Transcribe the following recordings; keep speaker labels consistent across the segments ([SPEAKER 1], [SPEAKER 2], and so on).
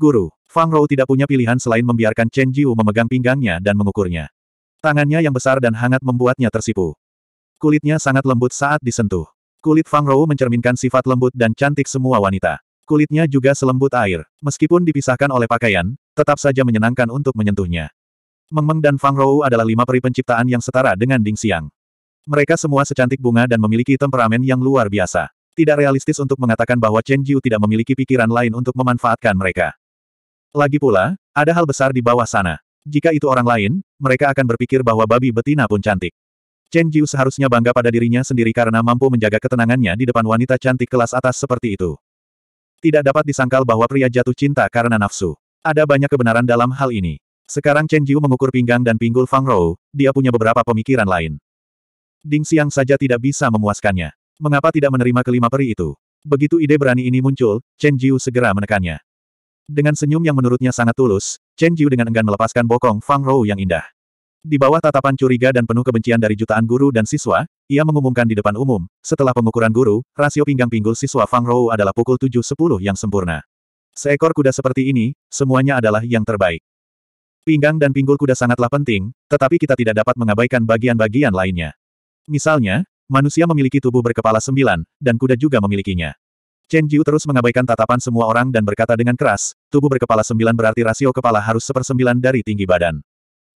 [SPEAKER 1] Guru, Fang Rou tidak punya pilihan selain membiarkan Chen Jiu memegang pinggangnya dan mengukurnya. Tangannya yang besar dan hangat membuatnya tersipu. Kulitnya sangat lembut saat disentuh. Kulit Fang Rou mencerminkan sifat lembut dan cantik semua wanita. Kulitnya juga selembut air, meskipun dipisahkan oleh pakaian, tetap saja menyenangkan untuk menyentuhnya. Meng Meng dan Fang Rou adalah lima peri penciptaan yang setara dengan Ding Xiang. Mereka semua secantik bunga dan memiliki temperamen yang luar biasa. Tidak realistis untuk mengatakan bahwa Chen Jiu tidak memiliki pikiran lain untuk memanfaatkan mereka. Lagi pula, ada hal besar di bawah sana. Jika itu orang lain, mereka akan berpikir bahwa babi betina pun cantik. Chen Jiu seharusnya bangga pada dirinya sendiri karena mampu menjaga ketenangannya di depan wanita cantik kelas atas seperti itu. Tidak dapat disangkal bahwa pria jatuh cinta karena nafsu. Ada banyak kebenaran dalam hal ini. Sekarang Chen Jiu mengukur pinggang dan pinggul Fang Rou, dia punya beberapa pemikiran lain. Ding Xiang saja tidak bisa memuaskannya. Mengapa tidak menerima kelima peri itu? Begitu ide berani ini muncul, Chen Jiu segera menekannya. Dengan senyum yang menurutnya sangat tulus, Chen Jiu dengan enggan melepaskan bokong Fang Rou yang indah. Di bawah tatapan curiga dan penuh kebencian dari jutaan guru dan siswa, ia mengumumkan di depan umum, setelah pengukuran guru, rasio pinggang pinggul siswa Fang Rou adalah pukul 7.10 yang sempurna. Seekor kuda seperti ini, semuanya adalah yang terbaik. Pinggang dan pinggul kuda sangatlah penting, tetapi kita tidak dapat mengabaikan bagian-bagian lainnya. Misalnya, manusia memiliki tubuh berkepala sembilan, dan kuda juga memilikinya. Chen Jiu terus mengabaikan tatapan semua orang dan berkata dengan keras, tubuh berkepala sembilan berarti rasio kepala harus sepersembilan dari tinggi badan.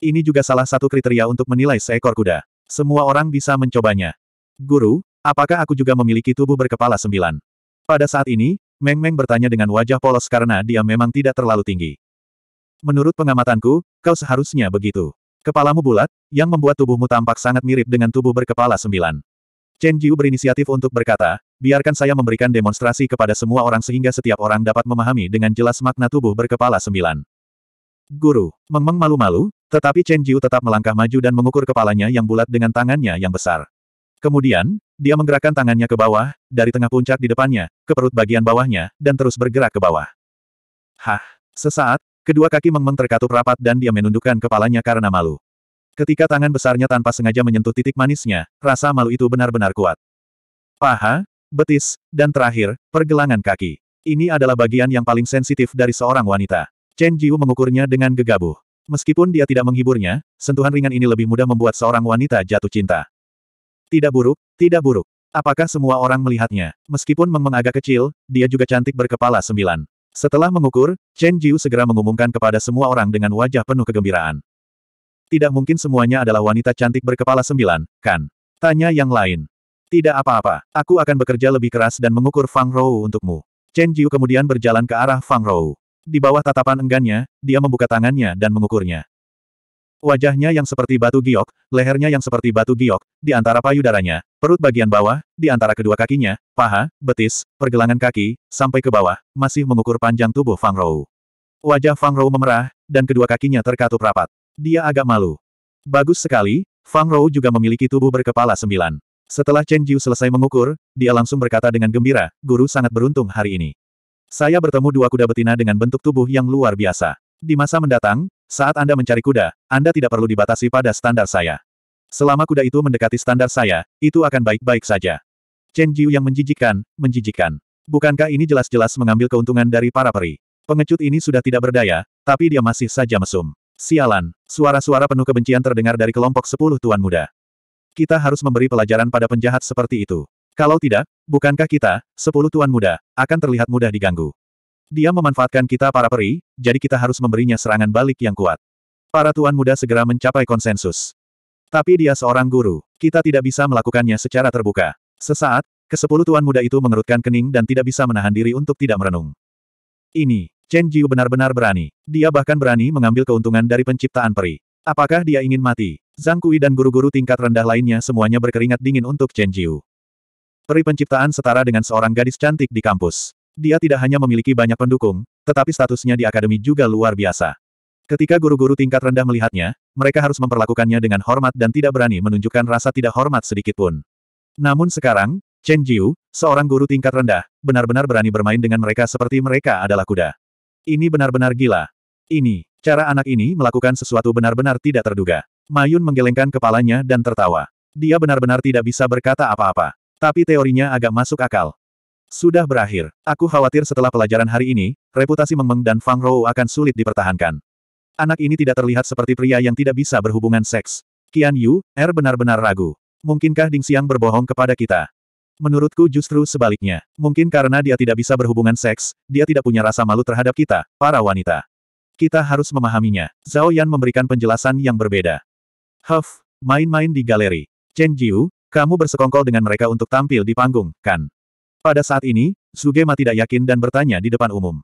[SPEAKER 1] Ini juga salah satu kriteria untuk menilai seekor kuda. Semua orang bisa mencobanya. Guru, apakah aku juga memiliki tubuh berkepala sembilan? Pada saat ini, Meng Meng bertanya dengan wajah polos karena dia memang tidak terlalu tinggi. Menurut pengamatanku, kau seharusnya begitu. Kepalamu bulat, yang membuat tubuhmu tampak sangat mirip dengan tubuh berkepala sembilan. Chen Jiu berinisiatif untuk berkata, biarkan saya memberikan demonstrasi kepada semua orang sehingga setiap orang dapat memahami dengan jelas makna tubuh berkepala sembilan. Guru, Meng malu-malu, tetapi Chen Jiu tetap melangkah maju dan mengukur kepalanya yang bulat dengan tangannya yang besar. Kemudian, dia menggerakkan tangannya ke bawah, dari tengah puncak di depannya, ke perut bagian bawahnya, dan terus bergerak ke bawah. Hah! Sesaat, kedua kaki Meng Meng terkatup rapat dan dia menundukkan kepalanya karena malu. Ketika tangan besarnya tanpa sengaja menyentuh titik manisnya, rasa malu itu benar-benar kuat. Paha, betis, dan terakhir, pergelangan kaki. Ini adalah bagian yang paling sensitif dari seorang wanita. Chen Jiu mengukurnya dengan gegabah. Meskipun dia tidak menghiburnya, sentuhan ringan ini lebih mudah membuat seorang wanita jatuh cinta. Tidak buruk, tidak buruk. Apakah semua orang melihatnya? Meskipun Meng agak kecil, dia juga cantik berkepala sembilan. Setelah mengukur, Chen Jiu segera mengumumkan kepada semua orang dengan wajah penuh kegembiraan. Tidak mungkin semuanya adalah wanita cantik berkepala sembilan, kan? Tanya yang lain. Tidak apa-apa, aku akan bekerja lebih keras dan mengukur Fang Rou untukmu. Chen Jiu kemudian berjalan ke arah Fang Rou. Di bawah tatapan enggannya, dia membuka tangannya dan mengukurnya. Wajahnya yang seperti batu giok, lehernya yang seperti batu giok, di antara payudaranya, perut bagian bawah, di antara kedua kakinya, paha, betis, pergelangan kaki, sampai ke bawah, masih mengukur panjang tubuh Fang Rou. Wajah Fang Rou memerah, dan kedua kakinya terkatup rapat. Dia agak malu. Bagus sekali, Fang Rou juga memiliki tubuh berkepala sembilan. Setelah Chen Jiu selesai mengukur, dia langsung berkata dengan gembira, guru sangat beruntung hari ini. Saya bertemu dua kuda betina dengan bentuk tubuh yang luar biasa. Di masa mendatang, saat Anda mencari kuda, Anda tidak perlu dibatasi pada standar saya. Selama kuda itu mendekati standar saya, itu akan baik-baik saja. Chen Jiu yang menjijikan, menjijikkan. Bukankah ini jelas-jelas mengambil keuntungan dari para peri? Pengecut ini sudah tidak berdaya, tapi dia masih saja mesum. Sialan, suara-suara penuh kebencian terdengar dari kelompok sepuluh tuan muda kita harus memberi pelajaran pada penjahat seperti itu. Kalau tidak, bukankah kita, sepuluh tuan muda, akan terlihat mudah diganggu. Dia memanfaatkan kita para peri, jadi kita harus memberinya serangan balik yang kuat. Para tuan muda segera mencapai konsensus. Tapi dia seorang guru. Kita tidak bisa melakukannya secara terbuka. Sesaat, kesepuluh tuan muda itu mengerutkan kening dan tidak bisa menahan diri untuk tidak merenung. Ini, Chen Jiu benar-benar berani. Dia bahkan berani mengambil keuntungan dari penciptaan peri. Apakah dia ingin mati? Zhang Kui dan guru-guru tingkat rendah lainnya semuanya berkeringat dingin untuk Chen Jiu. Peri penciptaan setara dengan seorang gadis cantik di kampus. Dia tidak hanya memiliki banyak pendukung, tetapi statusnya di akademi juga luar biasa. Ketika guru-guru tingkat rendah melihatnya, mereka harus memperlakukannya dengan hormat dan tidak berani menunjukkan rasa tidak hormat sedikitpun. Namun sekarang, Chen Jiu, seorang guru tingkat rendah, benar-benar berani bermain dengan mereka seperti mereka adalah kuda. Ini benar-benar gila. Ini, Cara anak ini melakukan sesuatu benar-benar tidak terduga. Mayun menggelengkan kepalanya dan tertawa. Dia benar-benar tidak bisa berkata apa-apa. Tapi teorinya agak masuk akal. Sudah berakhir. Aku khawatir setelah pelajaran hari ini, reputasi Mengmeng dan Fang Rou akan sulit dipertahankan. Anak ini tidak terlihat seperti pria yang tidak bisa berhubungan seks. Qian Yu, Er benar-benar ragu. Mungkinkah Ding Xiang berbohong kepada kita? Menurutku justru sebaliknya. Mungkin karena dia tidak bisa berhubungan seks, dia tidak punya rasa malu terhadap kita, para wanita. Kita harus memahaminya. Zhao Yan memberikan penjelasan yang berbeda. Huff, main-main di galeri. Chen Jiu, kamu bersekongkol dengan mereka untuk tampil di panggung, kan? Pada saat ini, Sugema tidak yakin dan bertanya di depan umum.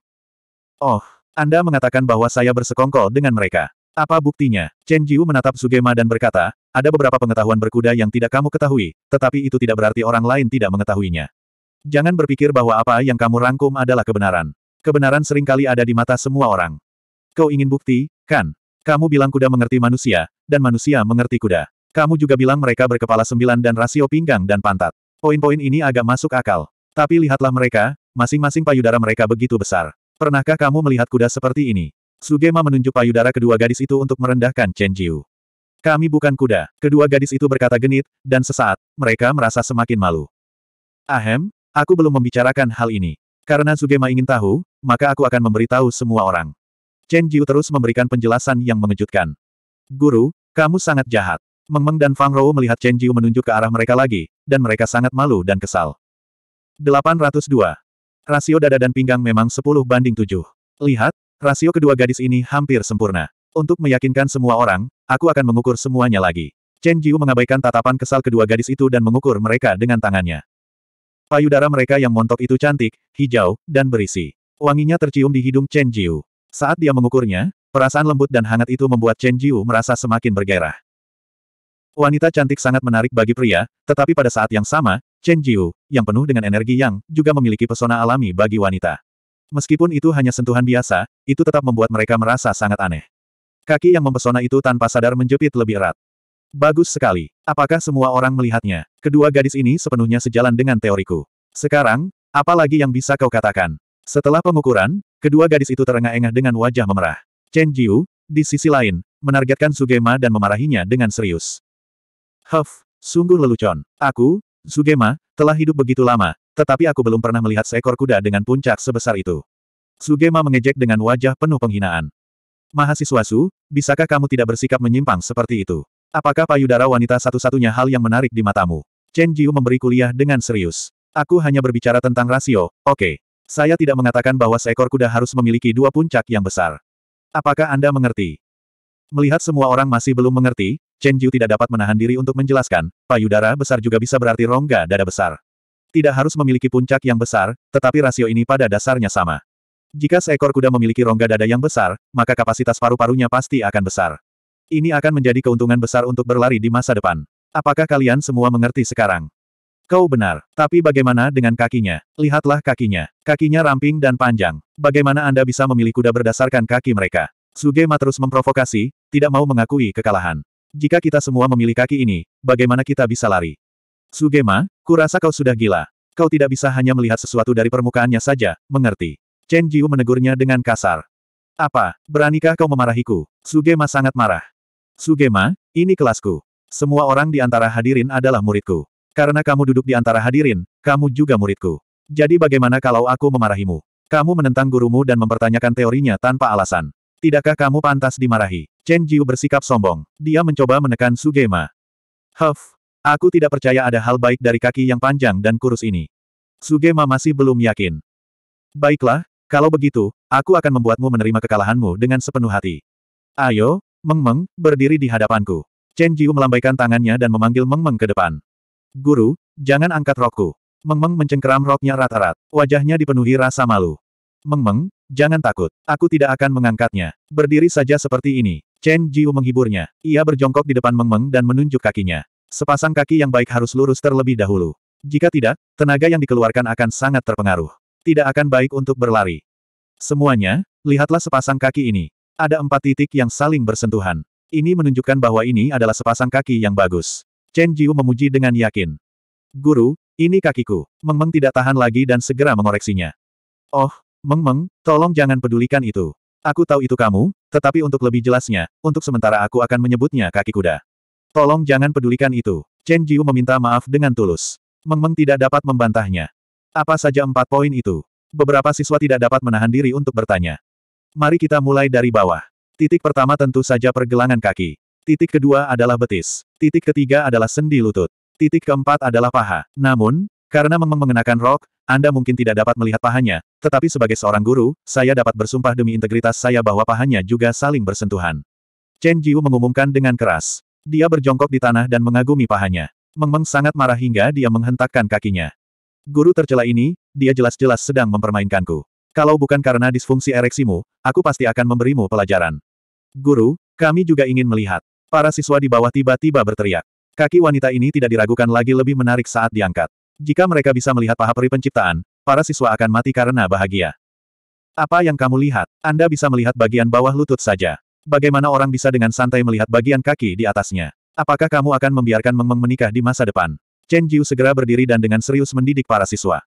[SPEAKER 1] Oh, Anda mengatakan bahwa saya bersekongkol dengan mereka. Apa buktinya? Chen Jiu menatap Sugema dan berkata, ada beberapa pengetahuan berkuda yang tidak kamu ketahui, tetapi itu tidak berarti orang lain tidak mengetahuinya. Jangan berpikir bahwa apa yang kamu rangkum adalah kebenaran. Kebenaran seringkali ada di mata semua orang kau ingin bukti, kan? Kamu bilang kuda mengerti manusia, dan manusia mengerti kuda. Kamu juga bilang mereka berkepala sembilan dan rasio pinggang dan pantat. Poin-poin ini agak masuk akal. Tapi lihatlah mereka, masing-masing payudara mereka begitu besar. Pernahkah kamu melihat kuda seperti ini? Sugema menunjuk payudara kedua gadis itu untuk merendahkan Chen Jiu. Kami bukan kuda. Kedua gadis itu berkata genit, dan sesaat, mereka merasa semakin malu. Ahem, aku belum membicarakan hal ini. Karena Sugema ingin tahu, maka aku akan memberitahu semua orang. Chen Jiu terus memberikan penjelasan yang mengejutkan. Guru, kamu sangat jahat. Meng Meng dan Fang Rou melihat Chen Jiu menunjuk ke arah mereka lagi, dan mereka sangat malu dan kesal. 802. Rasio dada dan pinggang memang 10 banding 7. Lihat, rasio kedua gadis ini hampir sempurna. Untuk meyakinkan semua orang, aku akan mengukur semuanya lagi. Chen Jiu mengabaikan tatapan kesal kedua gadis itu dan mengukur mereka dengan tangannya. Payudara mereka yang montok itu cantik, hijau, dan berisi. Wanginya tercium di hidung Chen Jiu. Saat dia mengukurnya, perasaan lembut dan hangat itu membuat Chen Jiu merasa semakin bergairah. Wanita cantik sangat menarik bagi pria, tetapi pada saat yang sama, Chen Jiu, yang penuh dengan energi yang, juga memiliki pesona alami bagi wanita. Meskipun itu hanya sentuhan biasa, itu tetap membuat mereka merasa sangat aneh. Kaki yang mempesona itu tanpa sadar menjepit lebih erat. Bagus sekali. Apakah semua orang melihatnya? Kedua gadis ini sepenuhnya sejalan dengan teoriku. Sekarang, apa lagi yang bisa kau katakan? Setelah pengukuran, kedua gadis itu terengah-engah dengan wajah memerah. Chen Jiu, di sisi lain, menargetkan Sugema dan memarahinya dengan serius. Huff, sungguh lelucon. Aku, Sugema, telah hidup begitu lama, tetapi aku belum pernah melihat seekor kuda dengan puncak sebesar itu. Sugema mengejek dengan wajah penuh penghinaan. Mahasiswa Su, bisakah kamu tidak bersikap menyimpang seperti itu? Apakah payudara wanita satu-satunya hal yang menarik di matamu? Chen Jiu memberi kuliah dengan serius. Aku hanya berbicara tentang rasio, oke. Okay. Saya tidak mengatakan bahwa seekor kuda harus memiliki dua puncak yang besar. Apakah Anda mengerti? Melihat semua orang masih belum mengerti, Chen Jiu tidak dapat menahan diri untuk menjelaskan, payudara besar juga bisa berarti rongga dada besar. Tidak harus memiliki puncak yang besar, tetapi rasio ini pada dasarnya sama. Jika seekor kuda memiliki rongga dada yang besar, maka kapasitas paru-parunya pasti akan besar. Ini akan menjadi keuntungan besar untuk berlari di masa depan. Apakah kalian semua mengerti sekarang? Kau benar, tapi bagaimana dengan kakinya? Lihatlah kakinya. Kakinya ramping dan panjang. Bagaimana Anda bisa memilih kuda berdasarkan kaki mereka? Sugema terus memprovokasi, tidak mau mengakui kekalahan. Jika kita semua memilih kaki ini, bagaimana kita bisa lari? Sugema, kurasa kau sudah gila. Kau tidak bisa hanya melihat sesuatu dari permukaannya saja, mengerti. Chen Jiu menegurnya dengan kasar. Apa, beranikah kau memarahiku? Sugema sangat marah. Sugema, ini kelasku. Semua orang di antara hadirin adalah muridku. Karena kamu duduk di antara hadirin, kamu juga muridku. Jadi bagaimana kalau aku memarahimu? Kamu menentang gurumu dan mempertanyakan teorinya tanpa alasan. Tidakkah kamu pantas dimarahi? Chen Jiu bersikap sombong. Dia mencoba menekan Sugema. Huff, aku tidak percaya ada hal baik dari kaki yang panjang dan kurus ini. Sugema masih belum yakin. Baiklah, kalau begitu, aku akan membuatmu menerima kekalahanmu dengan sepenuh hati. Ayo, Meng Meng, berdiri di hadapanku. Chen Jiu melambaikan tangannya dan memanggil Meng Meng ke depan. Guru, jangan angkat rokku. Mengmeng mencengkeram roknya rata rat Wajahnya dipenuhi rasa malu. Mengmeng, jangan takut. Aku tidak akan mengangkatnya. Berdiri saja seperti ini. Chen Jiu menghiburnya. Ia berjongkok di depan Mengmeng dan menunjuk kakinya. Sepasang kaki yang baik harus lurus terlebih dahulu. Jika tidak, tenaga yang dikeluarkan akan sangat terpengaruh. Tidak akan baik untuk berlari. Semuanya, lihatlah sepasang kaki ini. Ada empat titik yang saling bersentuhan. Ini menunjukkan bahwa ini adalah sepasang kaki yang bagus. Chen Jiu memuji dengan yakin. Guru, ini kakiku. Meng Meng tidak tahan lagi dan segera mengoreksinya. Oh, Meng Meng, tolong jangan pedulikan itu. Aku tahu itu kamu, tetapi untuk lebih jelasnya, untuk sementara aku akan menyebutnya kaki kuda. Tolong jangan pedulikan itu. Chen Jiu meminta maaf dengan tulus. Meng Meng tidak dapat membantahnya. Apa saja empat poin itu? Beberapa siswa tidak dapat menahan diri untuk bertanya. Mari kita mulai dari bawah. Titik pertama tentu saja pergelangan kaki. Titik kedua adalah betis. Titik ketiga adalah sendi lutut. Titik keempat adalah paha. Namun, karena Meng mengenakan rok, Anda mungkin tidak dapat melihat pahanya, tetapi sebagai seorang guru, saya dapat bersumpah demi integritas saya bahwa pahanya juga saling bersentuhan. Chen Jiu mengumumkan dengan keras. Dia berjongkok di tanah dan mengagumi pahanya. Meng Meng sangat marah hingga dia menghentakkan kakinya. Guru tercela ini, dia jelas-jelas sedang mempermainkanku. Kalau bukan karena disfungsi ereksimu, aku pasti akan memberimu pelajaran. Guru, kami juga ingin melihat. Para siswa di bawah tiba-tiba berteriak. Kaki wanita ini tidak diragukan lagi lebih menarik saat diangkat. Jika mereka bisa melihat paha peri penciptaan, para siswa akan mati karena bahagia. Apa yang kamu lihat? Anda bisa melihat bagian bawah lutut saja. Bagaimana orang bisa dengan santai melihat bagian kaki di atasnya? Apakah kamu akan membiarkan Meng Meng menikah di masa depan? Chen Jiu segera berdiri dan dengan serius mendidik para siswa.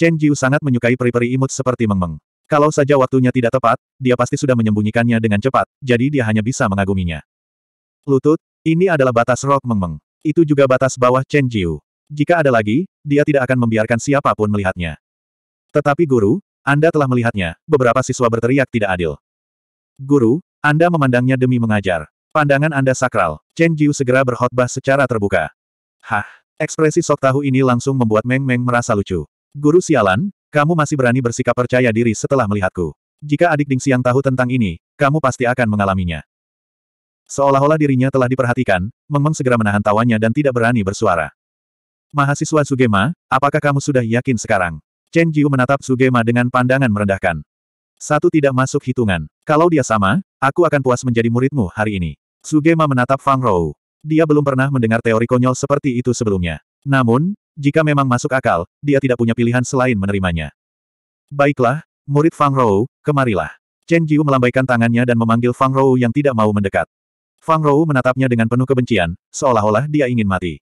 [SPEAKER 1] Chen Jiu sangat menyukai peri-peri imut seperti Meng Meng. Kalau saja waktunya tidak tepat, dia pasti sudah menyembunyikannya dengan cepat, jadi dia hanya bisa mengaguminya. Lutut, ini adalah batas rok mengmeng. Itu juga batas bawah Chen Jiu. Jika ada lagi, dia tidak akan membiarkan siapapun melihatnya. Tetapi guru, Anda telah melihatnya, beberapa siswa berteriak tidak adil. Guru, Anda memandangnya demi mengajar. Pandangan Anda sakral, Chen Jiu segera berkhotbah secara terbuka. Hah, ekspresi sok tahu ini langsung membuat Meng Meng merasa lucu. Guru sialan, kamu masih berani bersikap percaya diri setelah melihatku. Jika adik Ding Siang tahu tentang ini, kamu pasti akan mengalaminya. Seolah-olah dirinya telah diperhatikan, Mengmeng segera menahan tawanya dan tidak berani bersuara. Mahasiswa Sugema, apakah kamu sudah yakin sekarang? Chen Jiu menatap Sugema dengan pandangan merendahkan. Satu tidak masuk hitungan. Kalau dia sama, aku akan puas menjadi muridmu hari ini. Sugema menatap Fang Rou. Dia belum pernah mendengar teori konyol seperti itu sebelumnya. Namun, jika memang masuk akal, dia tidak punya pilihan selain menerimanya. Baiklah, murid Fang Rou, kemarilah. Chen Jiu melambaikan tangannya dan memanggil Fang Rou yang tidak mau mendekat. Fang Rou menatapnya dengan penuh kebencian, seolah-olah dia ingin mati.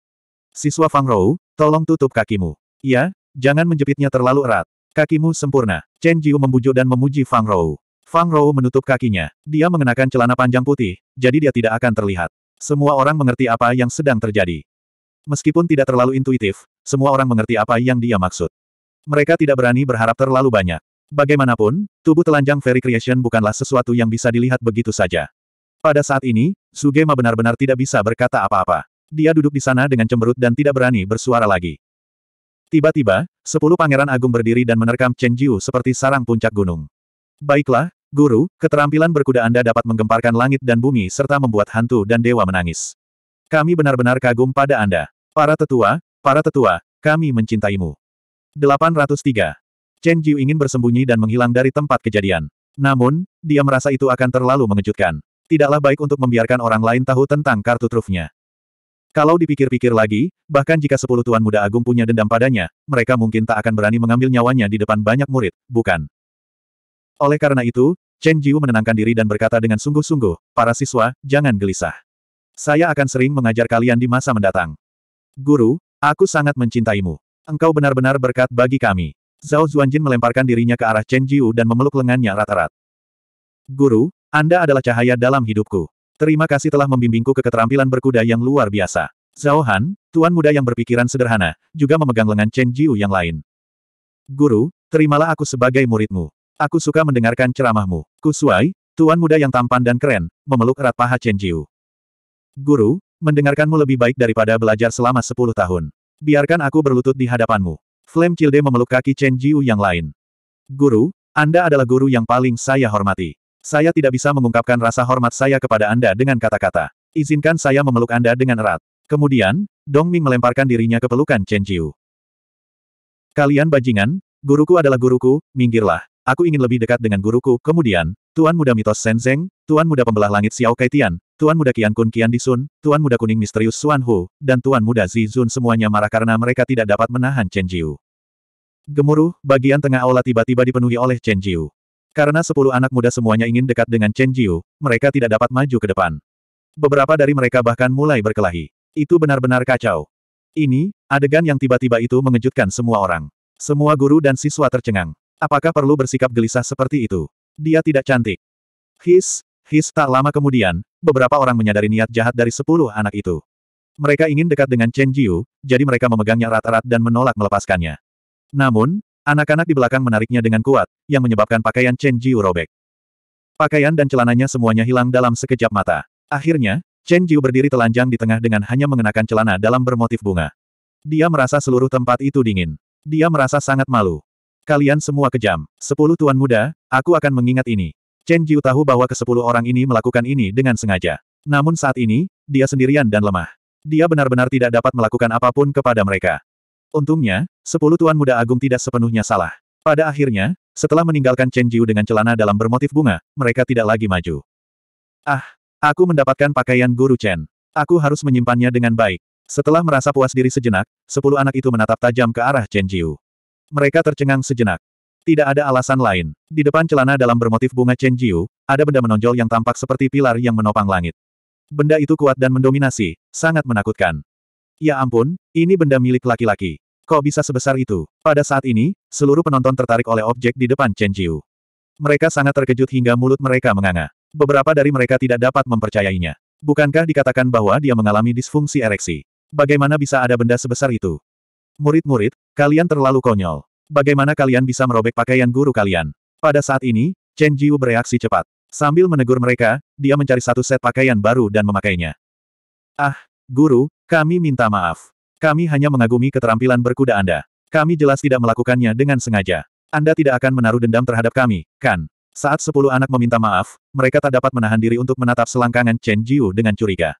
[SPEAKER 1] Siswa Fang Rou, tolong tutup kakimu. Iya, jangan menjepitnya terlalu erat. Kakimu sempurna. Chen Jiu membujuk dan memuji Fang Rou. Fang Rou menutup kakinya. Dia mengenakan celana panjang putih, jadi dia tidak akan terlihat. Semua orang mengerti apa yang sedang terjadi. Meskipun tidak terlalu intuitif, semua orang mengerti apa yang dia maksud. Mereka tidak berani berharap terlalu banyak. Bagaimanapun, tubuh telanjang Fairy Creation bukanlah sesuatu yang bisa dilihat begitu saja. Pada saat ini, Sugema benar-benar tidak bisa berkata apa-apa. Dia duduk di sana dengan cemberut dan tidak berani bersuara lagi. Tiba-tiba, sepuluh pangeran agung berdiri dan menerkam Chen Jiu seperti sarang puncak gunung. Baiklah, Guru, keterampilan berkuda Anda dapat menggemparkan langit dan bumi serta membuat hantu dan dewa menangis. Kami benar-benar kagum pada Anda. Para tetua, para tetua, kami mencintaimu. 803. Chen Jiu ingin bersembunyi dan menghilang dari tempat kejadian. Namun, dia merasa itu akan terlalu mengejutkan tidaklah baik untuk membiarkan orang lain tahu tentang kartu trufnya. Kalau dipikir-pikir lagi, bahkan jika sepuluh tuan muda agung punya dendam padanya, mereka mungkin tak akan berani mengambil nyawanya di depan banyak murid, bukan? Oleh karena itu, Chen Jiu menenangkan diri dan berkata dengan sungguh-sungguh, para siswa, jangan gelisah. Saya akan sering mengajar kalian di masa mendatang. Guru, aku sangat mencintaimu. Engkau benar-benar berkat bagi kami. Zhao Zuanjin melemparkan dirinya ke arah Chen Jiu dan memeluk lengannya rata-rat. Guru, anda adalah cahaya dalam hidupku. Terima kasih telah membimbingku ke keterampilan berkuda yang luar biasa. Zhao Han, tuan muda yang berpikiran sederhana, juga memegang lengan Chen Jiu yang lain. Guru, terimalah aku sebagai muridmu. Aku suka mendengarkan ceramahmu. Kusuai, tuan muda yang tampan dan keren, memeluk erat paha Chen Jiu. Guru, mendengarkanmu lebih baik daripada belajar selama sepuluh tahun. Biarkan aku berlutut di hadapanmu. Flame Childe memeluk kaki Chen Jiu yang lain. Guru, Anda adalah guru yang paling saya hormati. Saya tidak bisa mengungkapkan rasa hormat saya kepada Anda dengan kata-kata. Izinkan saya memeluk Anda dengan erat. Kemudian, Dong Ming melemparkan dirinya ke pelukan Chen Jiu. Kalian bajingan, guruku adalah guruku, minggirlah. Aku ingin lebih dekat dengan guruku. Kemudian, Tuan Muda Mitos Senzeng, Tuan Muda Pembelah Langit Xiao Kai Tian, Tuan Muda Qian Kun Qian Disun, Tuan Muda Kuning Misterius Xuan Hu, dan Tuan Muda Zi Zun semuanya marah karena mereka tidak dapat menahan Chen Jiu. Gemuruh, bagian tengah aula tiba-tiba dipenuhi oleh Chen Jiu. Karena sepuluh anak muda semuanya ingin dekat dengan Chen Jiu, mereka tidak dapat maju ke depan. Beberapa dari mereka bahkan mulai berkelahi. Itu benar-benar kacau. Ini, adegan yang tiba-tiba itu mengejutkan semua orang. Semua guru dan siswa tercengang. Apakah perlu bersikap gelisah seperti itu? Dia tidak cantik. His, his tak lama kemudian, beberapa orang menyadari niat jahat dari sepuluh anak itu. Mereka ingin dekat dengan Chen Jiu, jadi mereka memegangnya rata-rata dan menolak melepaskannya. Namun, Anak-anak di belakang menariknya dengan kuat, yang menyebabkan pakaian Chen Jiu robek. Pakaian dan celananya semuanya hilang dalam sekejap mata. Akhirnya, Chen Jiu berdiri telanjang di tengah dengan hanya mengenakan celana dalam bermotif bunga. Dia merasa seluruh tempat itu dingin. Dia merasa sangat malu. Kalian semua kejam. Sepuluh tuan muda, aku akan mengingat ini. Chen Jiu tahu bahwa kesepuluh orang ini melakukan ini dengan sengaja. Namun saat ini, dia sendirian dan lemah. Dia benar-benar tidak dapat melakukan apapun kepada mereka. Untungnya, sepuluh tuan muda agung tidak sepenuhnya salah. Pada akhirnya, setelah meninggalkan Chen Jiu dengan celana dalam bermotif bunga, mereka tidak lagi maju. Ah, aku mendapatkan pakaian guru Chen. Aku harus menyimpannya dengan baik. Setelah merasa puas diri sejenak, sepuluh anak itu menatap tajam ke arah Chen Jiu. Mereka tercengang sejenak. Tidak ada alasan lain. Di depan celana dalam bermotif bunga Chen Jiu, ada benda menonjol yang tampak seperti pilar yang menopang langit. Benda itu kuat dan mendominasi, sangat menakutkan. Ya ampun, ini benda milik laki-laki. Kok bisa sebesar itu? Pada saat ini, seluruh penonton tertarik oleh objek di depan Chen Jiu. Mereka sangat terkejut hingga mulut mereka menganga. Beberapa dari mereka tidak dapat mempercayainya. Bukankah dikatakan bahwa dia mengalami disfungsi ereksi? Bagaimana bisa ada benda sebesar itu? Murid-murid, kalian terlalu konyol. Bagaimana kalian bisa merobek pakaian guru kalian? Pada saat ini, Chen Jiu bereaksi cepat. Sambil menegur mereka, dia mencari satu set pakaian baru dan memakainya. Ah, guru, kami minta maaf. Kami hanya mengagumi keterampilan berkuda Anda. Kami jelas tidak melakukannya dengan sengaja. Anda tidak akan menaruh dendam terhadap kami, kan? Saat sepuluh anak meminta maaf, mereka tak dapat menahan diri untuk menatap selangkangan Chen Jiu dengan curiga.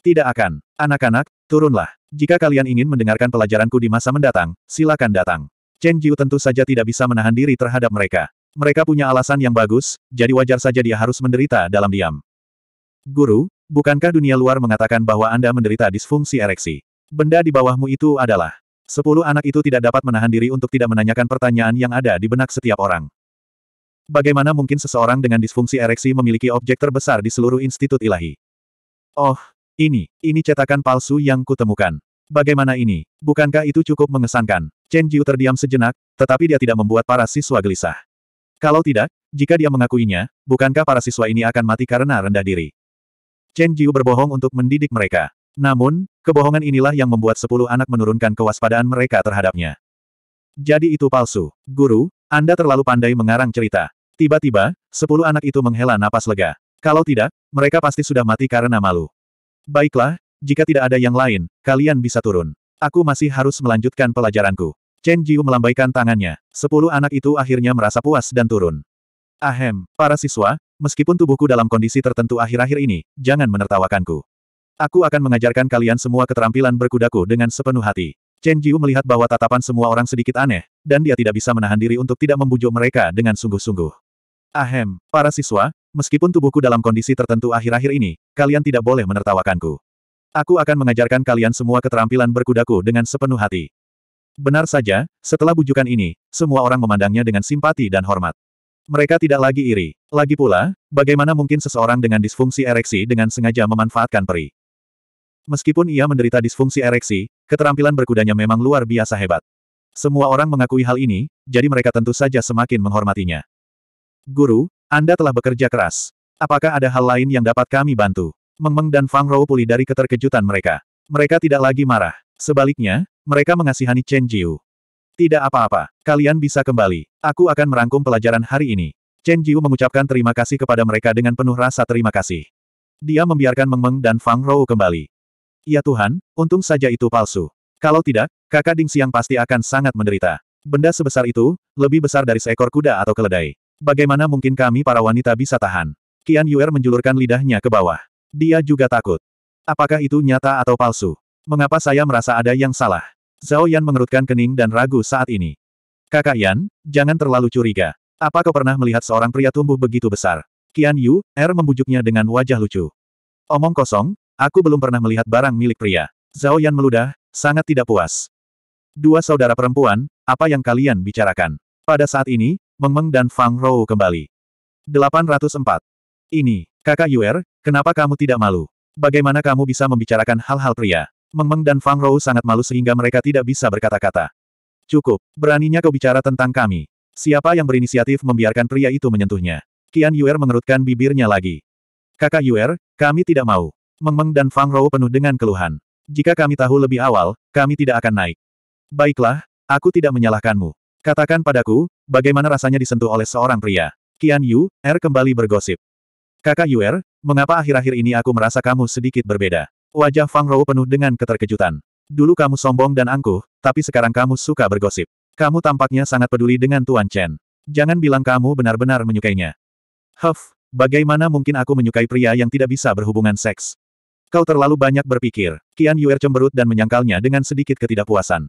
[SPEAKER 1] Tidak akan. Anak-anak, turunlah. Jika kalian ingin mendengarkan pelajaranku di masa mendatang, silakan datang. Chen Jiu tentu saja tidak bisa menahan diri terhadap mereka. Mereka punya alasan yang bagus, jadi wajar saja dia harus menderita dalam diam. Guru, Bukankah dunia luar mengatakan bahwa Anda menderita disfungsi ereksi? Benda di bawahmu itu adalah. Sepuluh anak itu tidak dapat menahan diri untuk tidak menanyakan pertanyaan yang ada di benak setiap orang. Bagaimana mungkin seseorang dengan disfungsi ereksi memiliki objek terbesar di seluruh institut ilahi? Oh, ini, ini cetakan palsu yang kutemukan. Bagaimana ini? Bukankah itu cukup mengesankan? Chen Jiu terdiam sejenak, tetapi dia tidak membuat para siswa gelisah. Kalau tidak, jika dia mengakuinya, bukankah para siswa ini akan mati karena rendah diri? Chen Jiu berbohong untuk mendidik mereka. Namun, kebohongan inilah yang membuat sepuluh anak menurunkan kewaspadaan mereka terhadapnya. Jadi itu palsu. Guru, Anda terlalu pandai mengarang cerita. Tiba-tiba, sepuluh anak itu menghela napas lega. Kalau tidak, mereka pasti sudah mati karena malu. Baiklah, jika tidak ada yang lain, kalian bisa turun. Aku masih harus melanjutkan pelajaranku. Chen Jiu melambaikan tangannya. Sepuluh anak itu akhirnya merasa puas dan turun. Ahem, para siswa, meskipun tubuhku dalam kondisi tertentu akhir-akhir ini, jangan menertawakanku. Aku akan mengajarkan kalian semua keterampilan berkudaku dengan sepenuh hati. Chen Jiu melihat bahwa tatapan semua orang sedikit aneh, dan dia tidak bisa menahan diri untuk tidak membujuk mereka dengan sungguh-sungguh. Ahem, para siswa, meskipun tubuhku dalam kondisi tertentu akhir-akhir ini, kalian tidak boleh menertawakanku. Aku akan mengajarkan kalian semua keterampilan berkudaku dengan sepenuh hati. Benar saja, setelah bujukan ini, semua orang memandangnya dengan simpati dan hormat. Mereka tidak lagi iri. Lagi pula, bagaimana mungkin seseorang dengan disfungsi ereksi dengan sengaja memanfaatkan peri? Meskipun ia menderita disfungsi ereksi, keterampilan berkudanya memang luar biasa hebat. Semua orang mengakui hal ini, jadi mereka tentu saja semakin menghormatinya. Guru, Anda telah bekerja keras. Apakah ada hal lain yang dapat kami bantu? Meng Meng dan Fang Rou pulih dari keterkejutan mereka. Mereka tidak lagi marah. Sebaliknya, mereka mengasihani Chen Jiu. Tidak apa-apa, kalian bisa kembali. Aku akan merangkum pelajaran hari ini. Chen Jiu mengucapkan terima kasih kepada mereka dengan penuh rasa terima kasih. Dia membiarkan Meng Meng dan Fang Rou kembali. Ya Tuhan, untung saja itu palsu. Kalau tidak, kakak Ding Siang pasti akan sangat menderita. Benda sebesar itu, lebih besar dari seekor kuda atau keledai. Bagaimana mungkin kami para wanita bisa tahan? Qian Yuer menjulurkan lidahnya ke bawah. Dia juga takut. Apakah itu nyata atau palsu? Mengapa saya merasa ada yang salah? Zhao Yan mengerutkan kening dan ragu saat ini. Kakak Yan, jangan terlalu curiga. Apa kau pernah melihat seorang pria tumbuh begitu besar? Qian Yu, Er membujuknya dengan wajah lucu. Omong kosong, aku belum pernah melihat barang milik pria. Zhao Yan meludah, sangat tidak puas. Dua saudara perempuan, apa yang kalian bicarakan? Pada saat ini, Meng Meng dan Fang Rou kembali. 804. Ini, kakak Yu Er, kenapa kamu tidak malu? Bagaimana kamu bisa membicarakan hal-hal pria? Meng Meng dan Fang Rou sangat malu sehingga mereka tidak bisa berkata-kata. Cukup, beraninya kau bicara tentang kami. Siapa yang berinisiatif membiarkan pria itu menyentuhnya? Kian Yuer mengerutkan bibirnya lagi. Kakak Yuer, kami tidak mau. Meng Meng dan Fang Rou penuh dengan keluhan. Jika kami tahu lebih awal, kami tidak akan naik. Baiklah, aku tidak menyalahkanmu. Katakan padaku, bagaimana rasanya disentuh oleh seorang pria. Kian Yu, Er kembali bergosip. Kakak Yuer, mengapa akhir-akhir ini aku merasa kamu sedikit berbeda? Wajah Fang Rou penuh dengan keterkejutan. Dulu kamu sombong dan angkuh, tapi sekarang kamu suka bergosip. Kamu tampaknya sangat peduli dengan Tuan Chen. Jangan bilang kamu benar-benar menyukainya. Huff, bagaimana mungkin aku menyukai pria yang tidak bisa berhubungan seks? Kau terlalu banyak berpikir. Qian Yuer cemberut dan menyangkalnya dengan sedikit ketidakpuasan.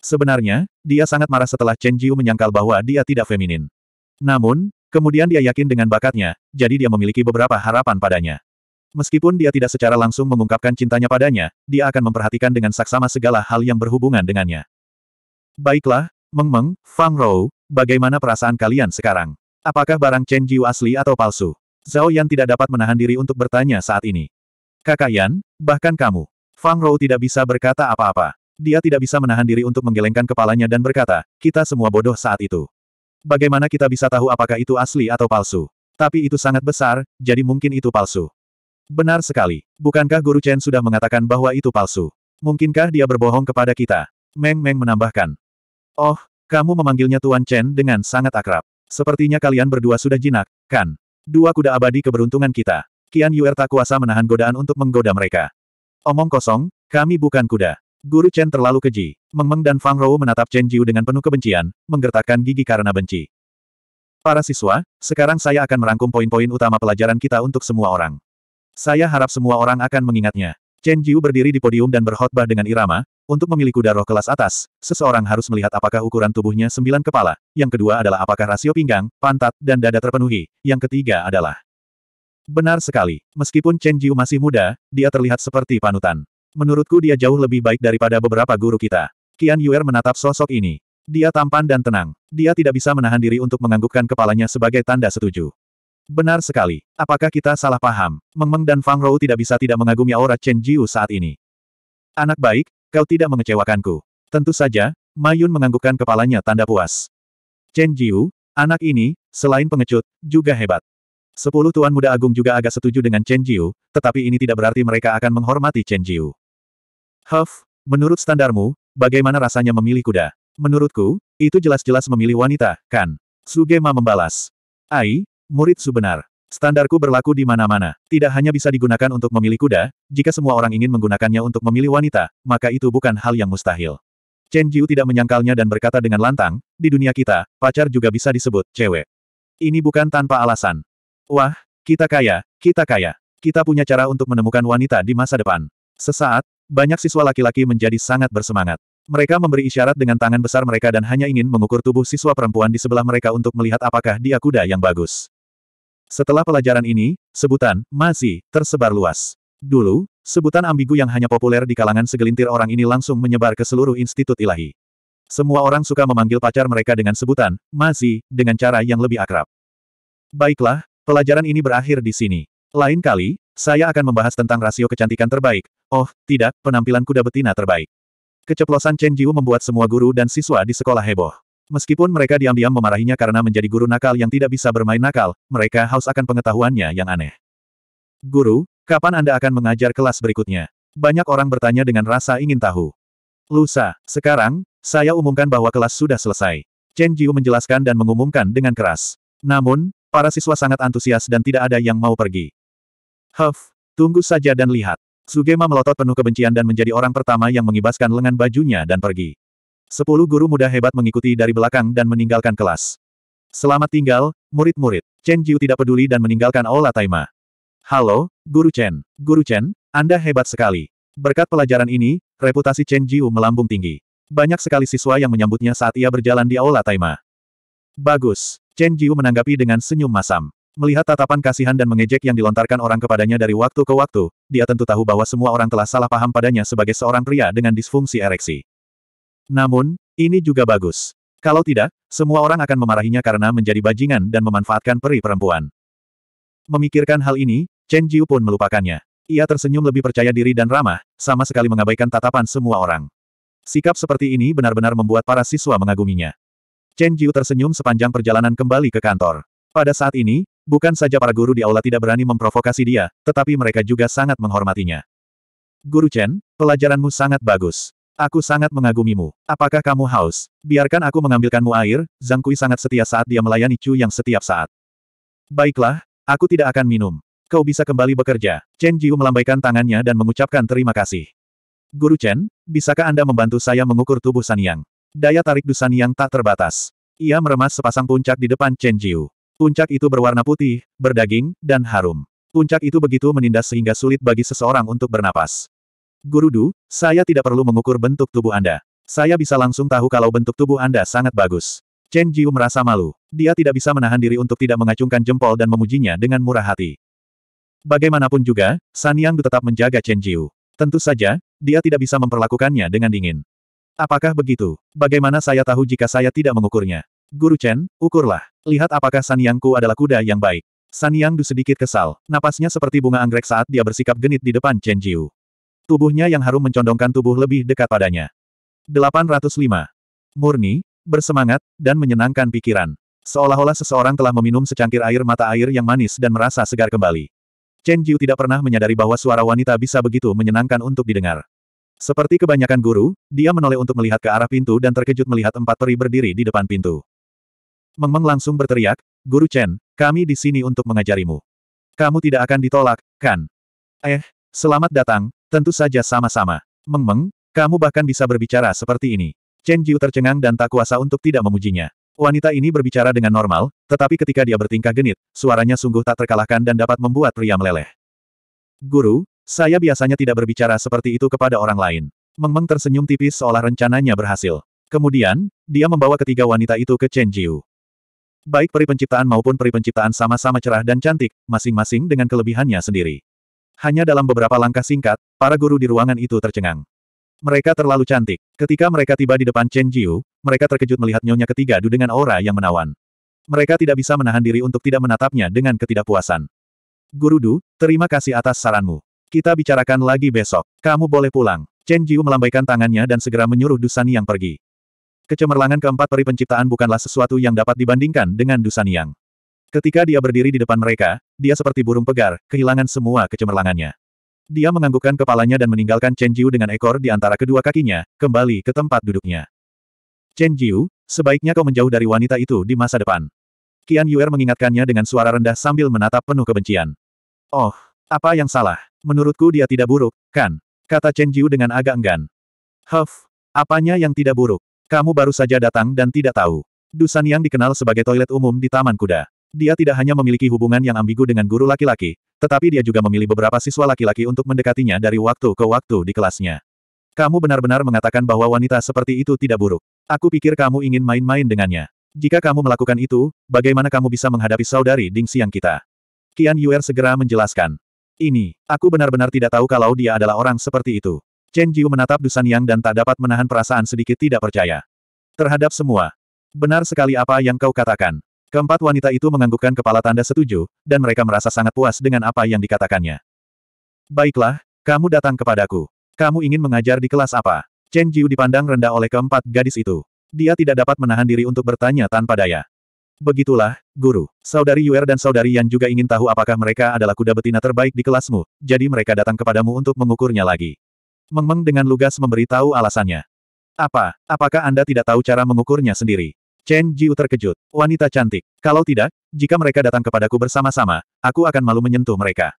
[SPEAKER 1] Sebenarnya, dia sangat marah setelah Chen Jiu menyangkal bahwa dia tidak feminin. Namun, kemudian dia yakin dengan bakatnya, jadi dia memiliki beberapa harapan padanya. Meskipun dia tidak secara langsung mengungkapkan cintanya padanya, dia akan memperhatikan dengan saksama segala hal yang berhubungan dengannya. Baiklah, Meng Meng, Fang Rou, bagaimana perasaan kalian sekarang? Apakah barang Chen Jiu asli atau palsu? Zhao Yan tidak dapat menahan diri untuk bertanya saat ini. Kakak Yan, bahkan kamu. Fang Rou tidak bisa berkata apa-apa. Dia tidak bisa menahan diri untuk menggelengkan kepalanya dan berkata, kita semua bodoh saat itu. Bagaimana kita bisa tahu apakah itu asli atau palsu? Tapi itu sangat besar, jadi mungkin itu palsu. Benar sekali. Bukankah Guru Chen sudah mengatakan bahwa itu palsu? Mungkinkah dia berbohong kepada kita? Meng Meng menambahkan. Oh, kamu memanggilnya Tuan Chen dengan sangat akrab. Sepertinya kalian berdua sudah jinak, kan? Dua kuda abadi keberuntungan kita. Kian Yuer tak kuasa menahan godaan untuk menggoda mereka. Omong kosong, kami bukan kuda. Guru Chen terlalu keji. Meng Meng dan Fang Rou menatap Chen Jiu dengan penuh kebencian, menggertakkan gigi karena benci. Para siswa, sekarang saya akan merangkum poin-poin utama pelajaran kita untuk semua orang. Saya harap semua orang akan mengingatnya. Chen Jiu berdiri di podium dan berkhotbah dengan irama, untuk memilih kuda roh kelas atas, seseorang harus melihat apakah ukuran tubuhnya sembilan kepala, yang kedua adalah apakah rasio pinggang, pantat, dan dada terpenuhi, yang ketiga adalah... Benar sekali, meskipun Chen Jiu masih muda, dia terlihat seperti panutan. Menurutku dia jauh lebih baik daripada beberapa guru kita. Qian Yuer menatap sosok ini. Dia tampan dan tenang. Dia tidak bisa menahan diri untuk menganggukkan kepalanya sebagai tanda setuju. Benar sekali. Apakah kita salah paham? Meng Meng dan Fang Rou tidak bisa tidak mengagumi aura Chen Jiu saat ini. Anak baik, kau tidak mengecewakanku. Tentu saja, Mayun menganggukkan kepalanya tanda puas. Chen Jiu, anak ini, selain pengecut, juga hebat. Sepuluh tuan muda agung juga agak setuju dengan Chen Jiu, tetapi ini tidak berarti mereka akan menghormati Chen Jiu. Huff, menurut standarmu, bagaimana rasanya memilih kuda? Menurutku, itu jelas-jelas memilih wanita, kan? Sugema membalas. Ai, Murid Subenar. Standarku berlaku di mana-mana. Tidak hanya bisa digunakan untuk memilih kuda, jika semua orang ingin menggunakannya untuk memilih wanita, maka itu bukan hal yang mustahil. Chen Jiu tidak menyangkalnya dan berkata dengan lantang, di dunia kita, pacar juga bisa disebut cewek. Ini bukan tanpa alasan. Wah, kita kaya, kita kaya. Kita punya cara untuk menemukan wanita di masa depan. Sesaat, banyak siswa laki-laki menjadi sangat bersemangat. Mereka memberi isyarat dengan tangan besar mereka dan hanya ingin mengukur tubuh siswa perempuan di sebelah mereka untuk melihat apakah dia kuda yang bagus. Setelah pelajaran ini, sebutan Mazi tersebar luas. Dulu, sebutan ambigu yang hanya populer di kalangan segelintir orang ini langsung menyebar ke seluruh institut ilahi. Semua orang suka memanggil pacar mereka dengan sebutan Mazi dengan cara yang lebih akrab. Baiklah, pelajaran ini berakhir di sini. Lain kali, saya akan membahas tentang rasio kecantikan terbaik. Oh, tidak, penampilan kuda betina terbaik. Keceplosan Chen Jiu membuat semua guru dan siswa di sekolah heboh. Meskipun mereka diam-diam memarahinya karena menjadi guru nakal yang tidak bisa bermain nakal, mereka haus akan pengetahuannya yang aneh. Guru, kapan Anda akan mengajar kelas berikutnya? Banyak orang bertanya dengan rasa ingin tahu. Lusa, sekarang, saya umumkan bahwa kelas sudah selesai. Chen Jiu menjelaskan dan mengumumkan dengan keras. Namun, para siswa sangat antusias dan tidak ada yang mau pergi. Huff, tunggu saja dan lihat. Sugema melotot penuh kebencian dan menjadi orang pertama yang mengibaskan lengan bajunya dan pergi. Sepuluh guru muda hebat mengikuti dari belakang dan meninggalkan kelas. Selamat tinggal, murid-murid. Chen Jiu tidak peduli dan meninggalkan aula Taima. Halo, Guru Chen. Guru Chen, Anda hebat sekali. Berkat pelajaran ini, reputasi Chen Jiu melambung tinggi. Banyak sekali siswa yang menyambutnya saat ia berjalan di aula Taima. Bagus. Chen Jiu menanggapi dengan senyum masam. Melihat tatapan kasihan dan mengejek yang dilontarkan orang kepadanya dari waktu ke waktu, dia tentu tahu bahwa semua orang telah salah paham padanya sebagai seorang pria dengan disfungsi ereksi. Namun, ini juga bagus. Kalau tidak, semua orang akan memarahinya karena menjadi bajingan dan memanfaatkan peri perempuan. Memikirkan hal ini, Chen Jiu pun melupakannya. Ia tersenyum lebih percaya diri dan ramah, sama sekali mengabaikan tatapan semua orang. Sikap seperti ini benar-benar membuat para siswa mengaguminya. Chen Jiu tersenyum sepanjang perjalanan kembali ke kantor. Pada saat ini, bukan saja para guru di aula tidak berani memprovokasi dia, tetapi mereka juga sangat menghormatinya. Guru Chen, pelajaranmu sangat bagus. Aku sangat mengagumimu. Apakah kamu haus? Biarkan aku mengambilkanmu air, Zhang Kui sangat setia saat dia melayani Chu yang setiap saat. Baiklah, aku tidak akan minum. Kau bisa kembali bekerja. Chen Jiu melambaikan tangannya dan mengucapkan terima kasih. Guru Chen, bisakah Anda membantu saya mengukur tubuh San Yang? Daya tarik San Yang tak terbatas. Ia meremas sepasang puncak di depan Chen Jiu. Puncak itu berwarna putih, berdaging, dan harum. Puncak itu begitu menindas sehingga sulit bagi seseorang untuk bernapas. Guru Du, saya tidak perlu mengukur bentuk tubuh Anda. Saya bisa langsung tahu kalau bentuk tubuh Anda sangat bagus. Chen Jiu merasa malu. Dia tidak bisa menahan diri untuk tidak mengacungkan jempol dan memujinya dengan murah hati. Bagaimanapun juga, San Yang Du tetap menjaga Chen Jiu. Tentu saja, dia tidak bisa memperlakukannya dengan dingin. Apakah begitu? Bagaimana saya tahu jika saya tidak mengukurnya? Guru Chen, ukurlah. Lihat apakah San Yang Yangku adalah kuda yang baik. San Yang Du sedikit kesal, napasnya seperti bunga anggrek saat dia bersikap genit di depan Chen Jiu. Tubuhnya yang harum mencondongkan tubuh lebih dekat padanya. 805. Murni, bersemangat, dan menyenangkan pikiran. Seolah-olah seseorang telah meminum secangkir air mata air yang manis dan merasa segar kembali. Chen Jiu tidak pernah menyadari bahwa suara wanita bisa begitu menyenangkan untuk didengar. Seperti kebanyakan guru, dia menoleh untuk melihat ke arah pintu dan terkejut melihat empat peri berdiri di depan pintu. Meng Meng langsung berteriak, Guru Chen, kami di sini untuk mengajarimu. Kamu tidak akan ditolak, kan? Eh, selamat datang, Tentu saja sama-sama. Meng Meng, kamu bahkan bisa berbicara seperti ini. Chen Jiu tercengang dan tak kuasa untuk tidak memujinya. Wanita ini berbicara dengan normal, tetapi ketika dia bertingkah genit, suaranya sungguh tak terkalahkan dan dapat membuat pria meleleh. Guru, saya biasanya tidak berbicara seperti itu kepada orang lain. Meng Meng tersenyum tipis seolah rencananya berhasil. Kemudian, dia membawa ketiga wanita itu ke Chen Jiu. Baik peri penciptaan maupun peri penciptaan sama-sama cerah dan cantik, masing-masing dengan kelebihannya sendiri. Hanya dalam beberapa langkah singkat, para guru di ruangan itu tercengang. Mereka terlalu cantik. Ketika mereka tiba di depan Chen Jiu, mereka terkejut melihat nyonya ketiga Du dengan aura yang menawan. Mereka tidak bisa menahan diri untuk tidak menatapnya dengan ketidakpuasan. Guru Du, terima kasih atas saranmu. Kita bicarakan lagi besok. Kamu boleh pulang. Chen Jiu melambaikan tangannya dan segera menyuruh Dusan yang pergi. Kecemerlangan keempat peri penciptaan bukanlah sesuatu yang dapat dibandingkan dengan Dusan yang. Ketika dia berdiri di depan mereka, dia seperti burung pegar, kehilangan semua kecemerlangannya. Dia menganggukkan kepalanya dan meninggalkan Chen Jiu dengan ekor di antara kedua kakinya, kembali ke tempat duduknya. Chen Jiu, sebaiknya kau menjauh dari wanita itu di masa depan. Qian Yuer mengingatkannya dengan suara rendah sambil menatap penuh kebencian. Oh, apa yang salah? Menurutku dia tidak buruk, kan? Kata Chen Jiu dengan agak enggan. Huff, apanya yang tidak buruk? Kamu baru saja datang dan tidak tahu. Dusan yang dikenal sebagai toilet umum di Taman Kuda. Dia tidak hanya memiliki hubungan yang ambigu dengan guru laki-laki, tetapi dia juga memilih beberapa siswa laki-laki untuk mendekatinya dari waktu ke waktu di kelasnya. Kamu benar-benar mengatakan bahwa wanita seperti itu tidak buruk. Aku pikir kamu ingin main-main dengannya. Jika kamu melakukan itu, bagaimana kamu bisa menghadapi saudari Ding Siang kita? Qian Yuer segera menjelaskan. Ini, aku benar-benar tidak tahu kalau dia adalah orang seperti itu. Chen Jiu menatap Dusan Yang dan tak dapat menahan perasaan sedikit tidak percaya. Terhadap semua. Benar sekali apa yang kau katakan. Keempat wanita itu menganggukkan kepala tanda setuju, dan mereka merasa sangat puas dengan apa yang dikatakannya. Baiklah, kamu datang kepadaku. Kamu ingin mengajar di kelas apa? Chen Jiu dipandang rendah oleh keempat gadis itu. Dia tidak dapat menahan diri untuk bertanya tanpa daya. Begitulah, guru. Saudari Yuer dan saudari Yan juga ingin tahu apakah mereka adalah kuda betina terbaik di kelasmu, jadi mereka datang kepadamu untuk mengukurnya lagi. Meng-meng dengan lugas memberitahu alasannya. Apa, apakah Anda tidak tahu cara mengukurnya sendiri? Chen Jiu terkejut. Wanita cantik. Kalau tidak, jika mereka datang kepadaku bersama-sama, aku akan malu menyentuh mereka.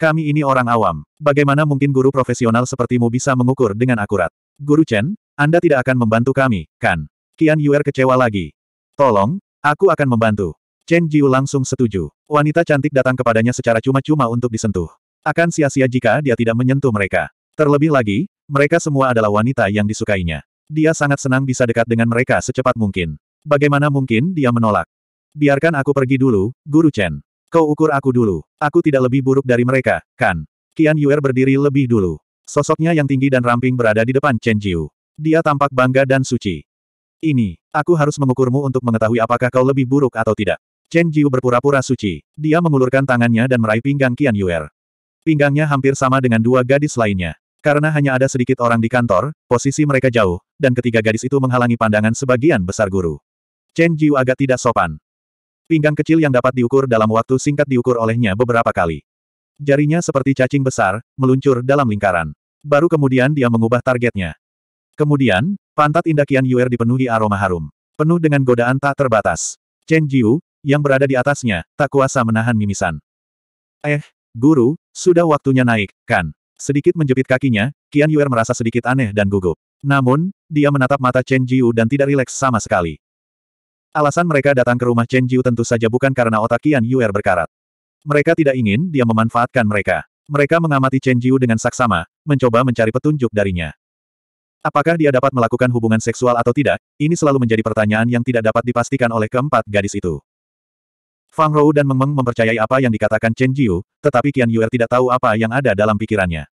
[SPEAKER 1] Kami ini orang awam. Bagaimana mungkin guru profesional sepertimu bisa mengukur dengan akurat? Guru Chen, Anda tidak akan membantu kami, kan? Qian Yuer kecewa lagi. Tolong, aku akan membantu. Chen Jiu langsung setuju. Wanita cantik datang kepadanya secara cuma-cuma untuk disentuh. Akan sia-sia jika dia tidak menyentuh mereka. Terlebih lagi, mereka semua adalah wanita yang disukainya. Dia sangat senang bisa dekat dengan mereka secepat mungkin. Bagaimana mungkin dia menolak? Biarkan aku pergi dulu, Guru Chen. Kau ukur aku dulu. Aku tidak lebih buruk dari mereka, kan? Qian Yuer berdiri lebih dulu. Sosoknya yang tinggi dan ramping berada di depan Chen Jiu. Dia tampak bangga dan suci. Ini, aku harus mengukurmu untuk mengetahui apakah kau lebih buruk atau tidak. Chen Jiu berpura-pura suci. Dia mengulurkan tangannya dan meraih pinggang Qian Yuer. Pinggangnya hampir sama dengan dua gadis lainnya. Karena hanya ada sedikit orang di kantor, posisi mereka jauh, dan ketiga gadis itu menghalangi pandangan sebagian besar guru. Chen Jiu agak tidak sopan. Pinggang kecil yang dapat diukur dalam waktu singkat diukur olehnya beberapa kali. Jarinya seperti cacing besar, meluncur dalam lingkaran. Baru kemudian dia mengubah targetnya. Kemudian, pantat indakian Yuer dipenuhi aroma harum. Penuh dengan godaan tak terbatas. Chen Jiu, yang berada di atasnya, tak kuasa menahan mimisan. Eh, guru, sudah waktunya naik, kan? Sedikit menjepit kakinya, Qian Yuer merasa sedikit aneh dan gugup. Namun, dia menatap mata Chen Jiu dan tidak rileks sama sekali. Alasan mereka datang ke rumah Chen Jiu tentu saja bukan karena otak Qian Yuer berkarat. Mereka tidak ingin dia memanfaatkan mereka. Mereka mengamati Chen Jiu dengan saksama, mencoba mencari petunjuk darinya. Apakah dia dapat melakukan hubungan seksual atau tidak, ini selalu menjadi pertanyaan yang tidak dapat dipastikan oleh keempat gadis itu. Fang Rou dan Meng Meng mempercayai apa yang dikatakan Chen Jiu, tetapi Qian Yuer tidak tahu apa yang ada dalam pikirannya.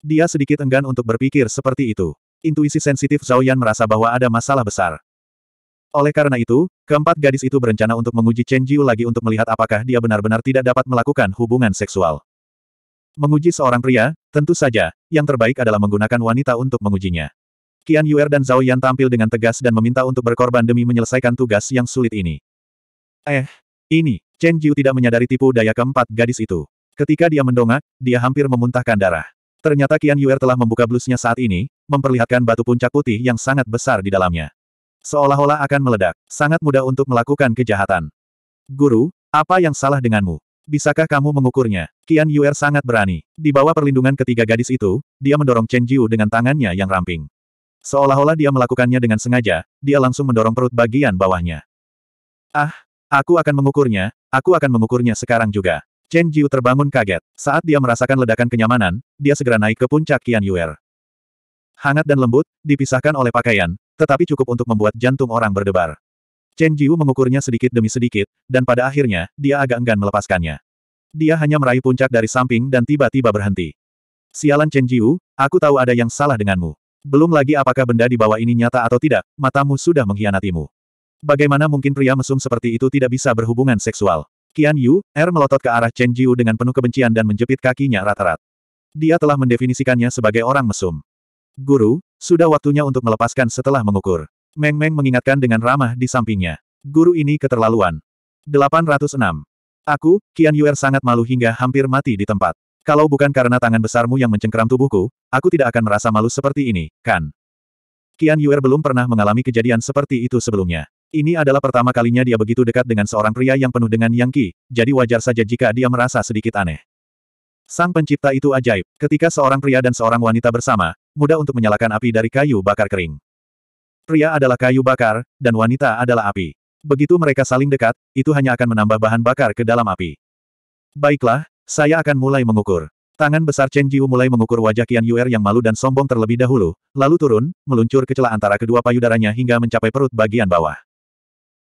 [SPEAKER 1] Dia sedikit enggan untuk berpikir seperti itu. Intuisi sensitif Zhao Yan merasa bahwa ada masalah besar. Oleh karena itu, keempat gadis itu berencana untuk menguji Chen Jiu lagi untuk melihat apakah dia benar-benar tidak dapat melakukan hubungan seksual. Menguji seorang pria, tentu saja, yang terbaik adalah menggunakan wanita untuk mengujinya. Qian Yuer dan Zhao Yan tampil dengan tegas dan meminta untuk berkorban demi menyelesaikan tugas yang sulit ini. Eh, ini, Chen Jiu tidak menyadari tipu daya keempat gadis itu. Ketika dia mendongak, dia hampir memuntahkan darah. Ternyata Qian Yuer telah membuka blusnya saat ini, memperlihatkan batu puncak putih yang sangat besar di dalamnya. Seolah-olah akan meledak, sangat mudah untuk melakukan kejahatan. Guru, apa yang salah denganmu? Bisakah kamu mengukurnya? Qian Yuer sangat berani. Di bawah perlindungan ketiga gadis itu, dia mendorong Chen Jiu dengan tangannya yang ramping. Seolah-olah dia melakukannya dengan sengaja, dia langsung mendorong perut bagian bawahnya. Ah, Aku akan mengukurnya, aku akan mengukurnya sekarang juga. Chen Jiu terbangun kaget. Saat dia merasakan ledakan kenyamanan, dia segera naik ke puncak Qian Yuer. Hangat dan lembut, dipisahkan oleh pakaian, tetapi cukup untuk membuat jantung orang berdebar. Chen Jiu mengukurnya sedikit demi sedikit, dan pada akhirnya, dia agak enggan melepaskannya. Dia hanya meraih puncak dari samping dan tiba-tiba berhenti. Sialan Chen Jiu, aku tahu ada yang salah denganmu. Belum lagi apakah benda di bawah ini nyata atau tidak, matamu sudah mengkhianatimu. Bagaimana mungkin pria mesum seperti itu tidak bisa berhubungan seksual? Qian Yu, Er melotot ke arah Chen Jiu dengan penuh kebencian dan menjepit kakinya rat-rat. Dia telah mendefinisikannya sebagai orang mesum. Guru, sudah waktunya untuk melepaskan setelah mengukur. Meng Meng mengingatkan dengan ramah di sampingnya. Guru ini keterlaluan. 806. Aku, Qian Yuer sangat malu hingga hampir mati di tempat. Kalau bukan karena tangan besarmu yang mencengkeram tubuhku, aku tidak akan merasa malu seperti ini, kan? Qian Yuer belum pernah mengalami kejadian seperti itu sebelumnya. Ini adalah pertama kalinya dia begitu dekat dengan seorang pria yang penuh dengan yang qi, jadi wajar saja jika dia merasa sedikit aneh. Sang pencipta itu ajaib, ketika seorang pria dan seorang wanita bersama, mudah untuk menyalakan api dari kayu bakar kering. Pria adalah kayu bakar, dan wanita adalah api. Begitu mereka saling dekat, itu hanya akan menambah bahan bakar ke dalam api. Baiklah, saya akan mulai mengukur. Tangan besar Chen Jiu mulai mengukur wajah Qian Yuer yang malu dan sombong terlebih dahulu, lalu turun, meluncur ke celah antara kedua payudaranya hingga mencapai perut bagian bawah.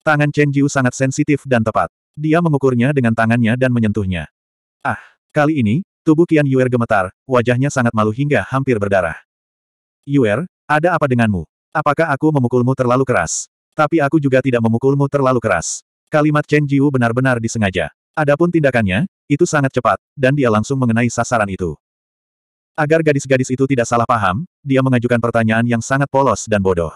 [SPEAKER 1] Tangan Chen Jiu sangat sensitif dan tepat. Dia mengukurnya dengan tangannya dan menyentuhnya. Ah, kali ini, tubuh Qian Yuer gemetar, wajahnya sangat malu hingga hampir berdarah. Yuer, ada apa denganmu? Apakah aku memukulmu terlalu keras? Tapi aku juga tidak memukulmu terlalu keras. Kalimat Chen Jiu benar-benar disengaja. Adapun tindakannya, itu sangat cepat, dan dia langsung mengenai sasaran itu. Agar gadis-gadis itu tidak salah paham, dia mengajukan pertanyaan yang sangat polos dan bodoh.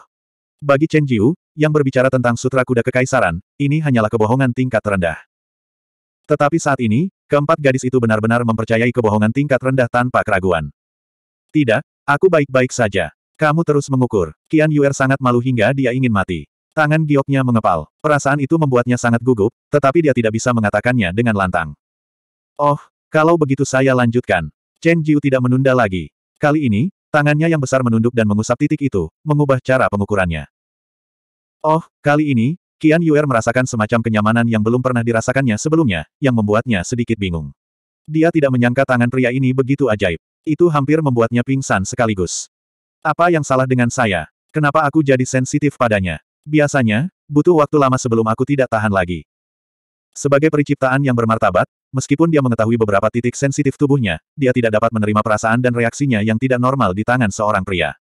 [SPEAKER 1] Bagi Chen Jiu, yang berbicara tentang sutra kuda kekaisaran, ini hanyalah kebohongan tingkat rendah. Tetapi saat ini, keempat gadis itu benar-benar mempercayai kebohongan tingkat rendah tanpa keraguan. Tidak, aku baik-baik saja. Kamu terus mengukur. Qian Yuer sangat malu hingga dia ingin mati. Tangan gioknya mengepal. Perasaan itu membuatnya sangat gugup, tetapi dia tidak bisa mengatakannya dengan lantang. Oh, kalau begitu saya lanjutkan. Chen Jiu tidak menunda lagi. Kali ini, Tangannya yang besar menunduk dan mengusap titik itu, mengubah cara pengukurannya. Oh, kali ini, Kian Yuer merasakan semacam kenyamanan yang belum pernah dirasakannya sebelumnya, yang membuatnya sedikit bingung. Dia tidak menyangka tangan pria ini begitu ajaib. Itu hampir membuatnya pingsan sekaligus. Apa yang salah dengan saya? Kenapa aku jadi sensitif padanya? Biasanya, butuh waktu lama sebelum aku tidak tahan lagi. Sebagai periciptaan yang bermartabat, Meskipun dia mengetahui beberapa titik sensitif tubuhnya, dia tidak dapat menerima perasaan dan reaksinya yang tidak normal di tangan seorang pria.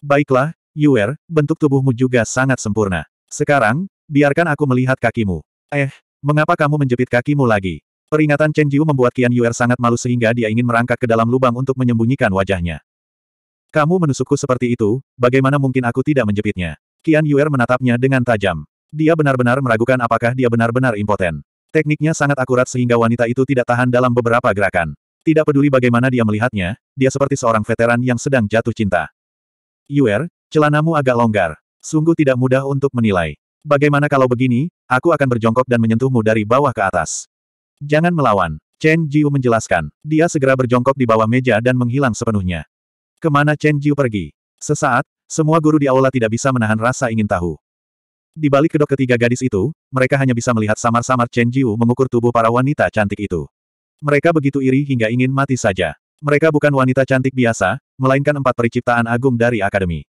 [SPEAKER 1] Baiklah, Yuer, bentuk tubuhmu juga sangat sempurna. Sekarang, biarkan aku melihat kakimu. Eh, mengapa kamu menjepit kakimu lagi? Peringatan Chen Jiu membuat Qian Yuer sangat malu sehingga dia ingin merangkak ke dalam lubang untuk menyembunyikan wajahnya. Kamu menusukku seperti itu, bagaimana mungkin aku tidak menjepitnya? Qian Yuer menatapnya dengan tajam. Dia benar-benar meragukan apakah dia benar-benar impoten. Tekniknya sangat akurat sehingga wanita itu tidak tahan dalam beberapa gerakan. Tidak peduli bagaimana dia melihatnya, dia seperti seorang veteran yang sedang jatuh cinta. Yuer, celanamu agak longgar. Sungguh tidak mudah untuk menilai. Bagaimana kalau begini, aku akan berjongkok dan menyentuhmu dari bawah ke atas. Jangan melawan. Chen Jiu menjelaskan. Dia segera berjongkok di bawah meja dan menghilang sepenuhnya. Kemana Chen Jiu pergi? Sesaat, semua guru di aula tidak bisa menahan rasa ingin tahu. Di balik kedok ketiga gadis itu, mereka hanya bisa melihat samar-samar Chen Jiu mengukur tubuh para wanita cantik itu. Mereka begitu iri hingga ingin mati saja. Mereka bukan wanita cantik biasa, melainkan empat periciptaan agung dari akademi.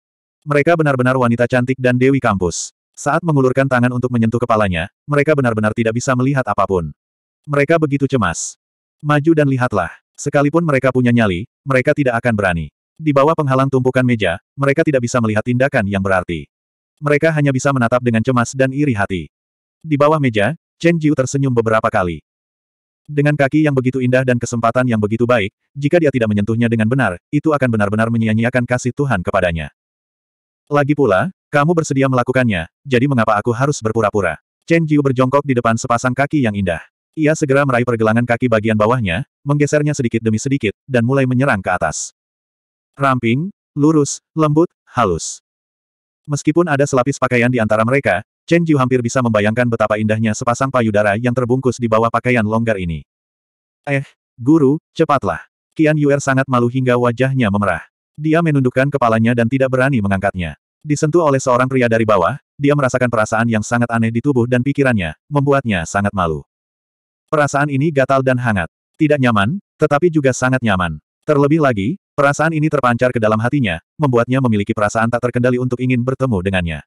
[SPEAKER 1] Mereka benar-benar wanita cantik dan dewi kampus. Saat mengulurkan tangan untuk menyentuh kepalanya, mereka benar-benar tidak bisa melihat apapun. Mereka begitu cemas. Maju dan lihatlah. Sekalipun mereka punya nyali, mereka tidak akan berani. Di bawah penghalang tumpukan meja, mereka tidak bisa melihat tindakan yang berarti. Mereka hanya bisa menatap dengan cemas dan iri hati. Di bawah meja, Chen Jiu tersenyum beberapa kali. Dengan kaki yang begitu indah dan kesempatan yang begitu baik, jika dia tidak menyentuhnya dengan benar, itu akan benar-benar menyia-nyiakan kasih Tuhan kepadanya. Lagi pula, kamu bersedia melakukannya, jadi mengapa aku harus berpura-pura? Chen Jiu berjongkok di depan sepasang kaki yang indah. Ia segera meraih pergelangan kaki bagian bawahnya, menggesernya sedikit demi sedikit, dan mulai menyerang ke atas. Ramping, lurus, lembut, halus. Meskipun ada selapis pakaian di antara mereka, Chen Jiu hampir bisa membayangkan betapa indahnya sepasang payudara yang terbungkus di bawah pakaian longgar ini. Eh, guru, cepatlah. Qian Yuer sangat malu hingga wajahnya memerah. Dia menundukkan kepalanya dan tidak berani mengangkatnya. Disentuh oleh seorang pria dari bawah, dia merasakan perasaan yang sangat aneh di tubuh dan pikirannya, membuatnya sangat malu. Perasaan ini gatal dan hangat. Tidak nyaman, tetapi juga sangat nyaman. Terlebih lagi, Perasaan ini terpancar ke dalam hatinya, membuatnya memiliki perasaan tak terkendali untuk ingin bertemu dengannya.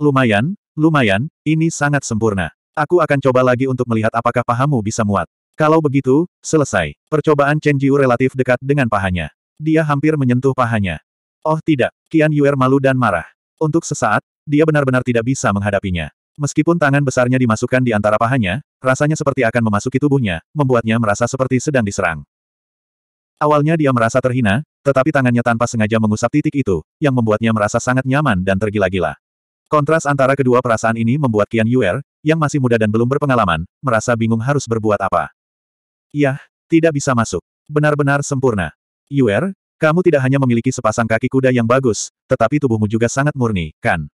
[SPEAKER 1] Lumayan, lumayan, ini sangat sempurna. Aku akan coba lagi untuk melihat apakah pahamu bisa muat. Kalau begitu, selesai. Percobaan Chen Jiu relatif dekat dengan pahanya. Dia hampir menyentuh pahanya. Oh tidak, Qian Yuer malu dan marah. Untuk sesaat, dia benar-benar tidak bisa menghadapinya. Meskipun tangan besarnya dimasukkan di antara pahanya, rasanya seperti akan memasuki tubuhnya, membuatnya merasa seperti sedang diserang. Awalnya dia merasa terhina, tetapi tangannya tanpa sengaja mengusap titik itu, yang membuatnya merasa sangat nyaman dan tergila-gila. Kontras antara kedua perasaan ini membuat Qian Yuer, yang masih muda dan belum berpengalaman, merasa bingung harus berbuat apa. Yah, tidak bisa masuk. Benar-benar sempurna. Yuer, kamu tidak hanya memiliki sepasang kaki kuda yang bagus, tetapi tubuhmu juga sangat murni, kan?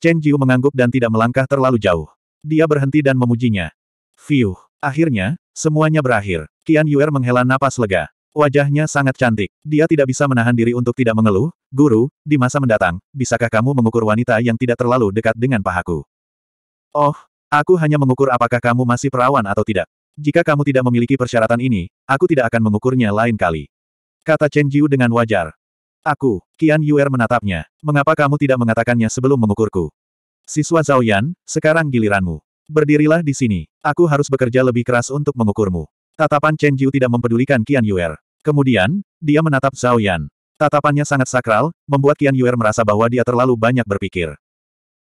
[SPEAKER 1] Chen Jiu mengangguk dan tidak melangkah terlalu jauh. Dia berhenti dan memujinya. Fiuh. Akhirnya, semuanya berakhir. Qian Yuer menghela napas lega. Wajahnya sangat cantik. Dia tidak bisa menahan diri untuk tidak mengeluh, Guru, di masa mendatang, bisakah kamu mengukur wanita yang tidak terlalu dekat dengan pahaku? Oh, aku hanya mengukur apakah kamu masih perawan atau tidak. Jika kamu tidak memiliki persyaratan ini, aku tidak akan mengukurnya lain kali. Kata Chen Jiu dengan wajar. Aku, Qian Yuer menatapnya. Mengapa kamu tidak mengatakannya sebelum mengukurku? Siswa Zhao Yan, sekarang giliranmu. Berdirilah di sini. Aku harus bekerja lebih keras untuk mengukurmu. Tatapan Chen Jiu tidak mempedulikan Qian Yuer. Kemudian, dia menatap Zhao Yan. Tatapannya sangat sakral, membuat Qian Yuer merasa bahwa dia terlalu banyak berpikir.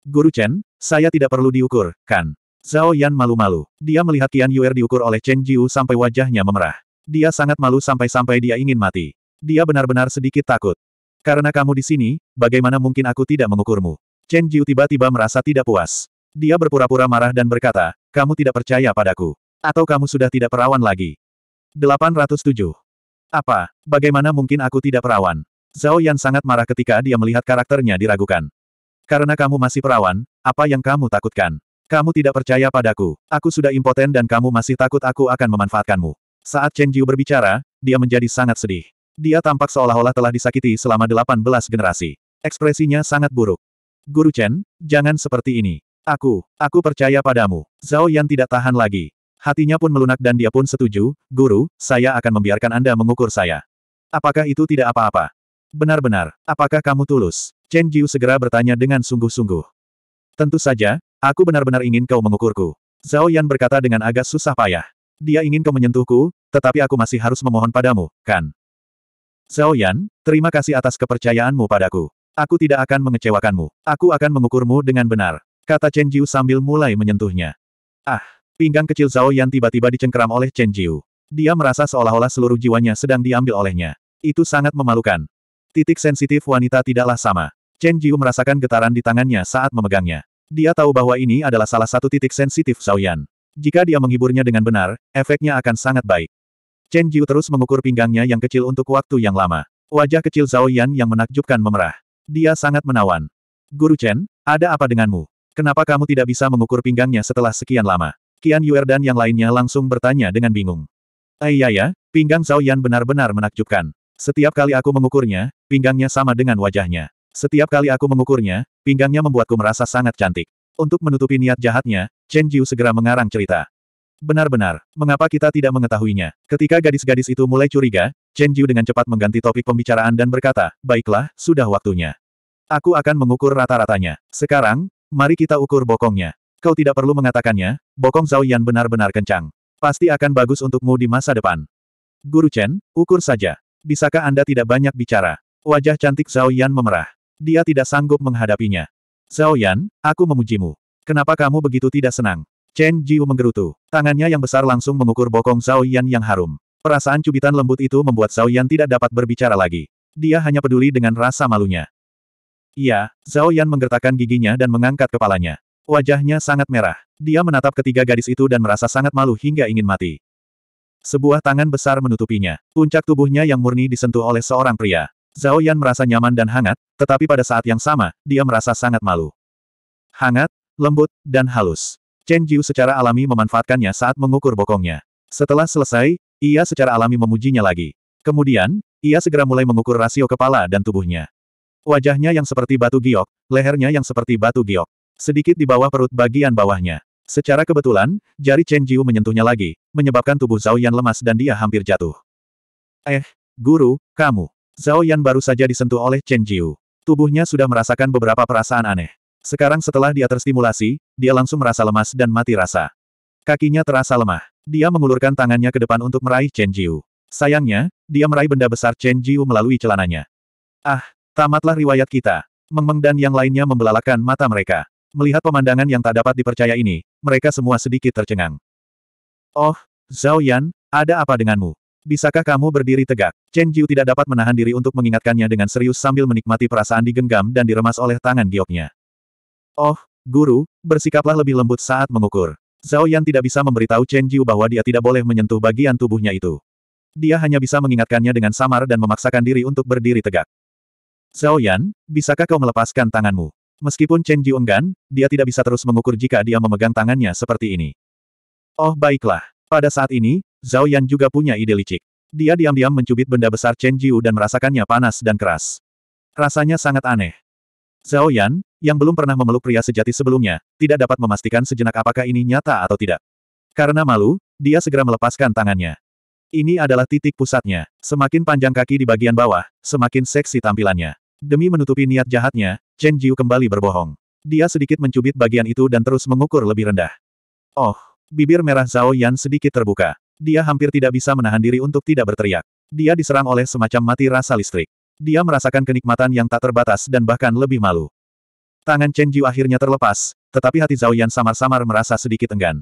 [SPEAKER 1] Guru Chen, saya tidak perlu diukur, kan? Zhao Yan malu-malu. Dia melihat Qian Yuer diukur oleh Chen Jiu sampai wajahnya memerah. Dia sangat malu sampai-sampai dia ingin mati. Dia benar-benar sedikit takut. Karena kamu di sini, bagaimana mungkin aku tidak mengukurmu? Chen Jiu tiba-tiba merasa tidak puas. Dia berpura-pura marah dan berkata, kamu tidak percaya padaku. Atau kamu sudah tidak perawan lagi? 807. Apa, bagaimana mungkin aku tidak perawan? Zhao Yan sangat marah ketika dia melihat karakternya diragukan. Karena kamu masih perawan, apa yang kamu takutkan? Kamu tidak percaya padaku, aku sudah impoten dan kamu masih takut aku akan memanfaatkanmu. Saat Chen Jiu berbicara, dia menjadi sangat sedih. Dia tampak seolah-olah telah disakiti selama 18 generasi. Ekspresinya sangat buruk. Guru Chen, jangan seperti ini. Aku, aku percaya padamu. Zhao Yan tidak tahan lagi. Hatinya pun melunak dan dia pun setuju, Guru, saya akan membiarkan Anda mengukur saya. Apakah itu tidak apa-apa? Benar-benar, apakah kamu tulus? Chen Jiu segera bertanya dengan sungguh-sungguh. Tentu saja, aku benar-benar ingin kau mengukurku. Zhao Yan berkata dengan agak susah payah. Dia ingin kau menyentuhku, tetapi aku masih harus memohon padamu, kan? Zhao Yan, terima kasih atas kepercayaanmu padaku. Aku tidak akan mengecewakanmu. Aku akan mengukurmu dengan benar. Kata Chen Jiu sambil mulai menyentuhnya. Ah, Pinggang kecil Zhao Yan tiba-tiba dicengkeram oleh Chen Jiu. Dia merasa seolah-olah seluruh jiwanya sedang diambil olehnya. Itu sangat memalukan. Titik sensitif wanita tidaklah sama. Chen Jiu merasakan getaran di tangannya saat memegangnya. Dia tahu bahwa ini adalah salah satu titik sensitif Zhao Yan. Jika dia menghiburnya dengan benar, efeknya akan sangat baik. Chen Jiu terus mengukur pinggangnya yang kecil untuk waktu yang lama. Wajah kecil Zhao Yan yang menakjubkan memerah. Dia sangat menawan. Guru Chen, ada apa denganmu? Kenapa kamu tidak bisa mengukur pinggangnya setelah sekian lama? Qian Yuer dan yang lainnya langsung bertanya dengan bingung. Eh, iya, ya, pinggang Zhao Yan benar-benar menakjubkan. Setiap kali aku mengukurnya, pinggangnya sama dengan wajahnya. Setiap kali aku mengukurnya, pinggangnya membuatku merasa sangat cantik. Untuk menutupi niat jahatnya, Chen Jiu segera mengarang cerita. Benar-benar, mengapa kita tidak mengetahuinya? Ketika gadis-gadis itu mulai curiga, Chen Jiu dengan cepat mengganti topik pembicaraan dan berkata, baiklah, sudah waktunya. Aku akan mengukur rata-ratanya. Sekarang, mari kita ukur bokongnya. Kau tidak perlu mengatakannya, bokong Zhao Yan benar-benar kencang. Pasti akan bagus untukmu di masa depan. Guru Chen, ukur saja. Bisakah Anda tidak banyak bicara? Wajah cantik Zhao Yan memerah. Dia tidak sanggup menghadapinya. Zhao Yan, aku memujimu. Kenapa kamu begitu tidak senang? Chen Jiu menggerutu. Tangannya yang besar langsung mengukur bokong Zhao Yan yang harum. Perasaan cubitan lembut itu membuat Zhao Yan tidak dapat berbicara lagi. Dia hanya peduli dengan rasa malunya. Iya, Zhao Yan menggertakkan giginya dan mengangkat kepalanya. Wajahnya sangat merah. Dia menatap ketiga gadis itu dan merasa sangat malu hingga ingin mati. Sebuah tangan besar menutupinya. Puncak tubuhnya yang murni disentuh oleh seorang pria. Zhao Yan merasa nyaman dan hangat, tetapi pada saat yang sama, dia merasa sangat malu. Hangat, lembut, dan halus. Chen Jiu secara alami memanfaatkannya saat mengukur bokongnya. Setelah selesai, ia secara alami memujinya lagi. Kemudian, ia segera mulai mengukur rasio kepala dan tubuhnya. Wajahnya yang seperti batu giok, lehernya yang seperti batu giok. Sedikit di bawah perut bagian bawahnya. Secara kebetulan, jari Chen Jiu menyentuhnya lagi, menyebabkan tubuh Zhao Yan lemas dan dia hampir jatuh. Eh, guru, kamu. Zhao Yan baru saja disentuh oleh Chen Jiu. Tubuhnya sudah merasakan beberapa perasaan aneh. Sekarang setelah dia terstimulasi, dia langsung merasa lemas dan mati rasa. Kakinya terasa lemah. Dia mengulurkan tangannya ke depan untuk meraih Chen Jiu. Sayangnya, dia meraih benda besar Chen Jiu melalui celananya. Ah, tamatlah riwayat kita. Meng Meng dan yang lainnya membelalakan mata mereka. Melihat pemandangan yang tak dapat dipercaya ini, mereka semua sedikit tercengang. Oh, Zhao Yan, ada apa denganmu? Bisakah kamu berdiri tegak? Chen Jiu tidak dapat menahan diri untuk mengingatkannya dengan serius sambil menikmati perasaan digenggam dan diremas oleh tangan gioknya. Oh, guru, bersikaplah lebih lembut saat mengukur. Zhao Yan tidak bisa memberitahu Chen Jiu bahwa dia tidak boleh menyentuh bagian tubuhnya itu. Dia hanya bisa mengingatkannya dengan samar dan memaksakan diri untuk berdiri tegak. Zhao Yan, bisakah kau melepaskan tanganmu? Meskipun Chen Ji enggan, dia tidak bisa terus mengukur jika dia memegang tangannya seperti ini. Oh baiklah. Pada saat ini, Zhao Yan juga punya ide licik. Dia diam-diam mencubit benda besar Chen Jiu dan merasakannya panas dan keras. Rasanya sangat aneh. Zhao Yan, yang belum pernah memeluk pria sejati sebelumnya, tidak dapat memastikan sejenak apakah ini nyata atau tidak. Karena malu, dia segera melepaskan tangannya. Ini adalah titik pusatnya. Semakin panjang kaki di bagian bawah, semakin seksi tampilannya. Demi menutupi niat jahatnya, Chen Jiu kembali berbohong. Dia sedikit mencubit bagian itu dan terus mengukur lebih rendah. Oh, bibir merah Zhao Yan sedikit terbuka. Dia hampir tidak bisa menahan diri untuk tidak berteriak. Dia diserang oleh semacam mati rasa listrik. Dia merasakan kenikmatan yang tak terbatas dan bahkan lebih malu. Tangan Chen Jiu akhirnya terlepas, tetapi hati Zhao Yan samar-samar merasa sedikit enggan.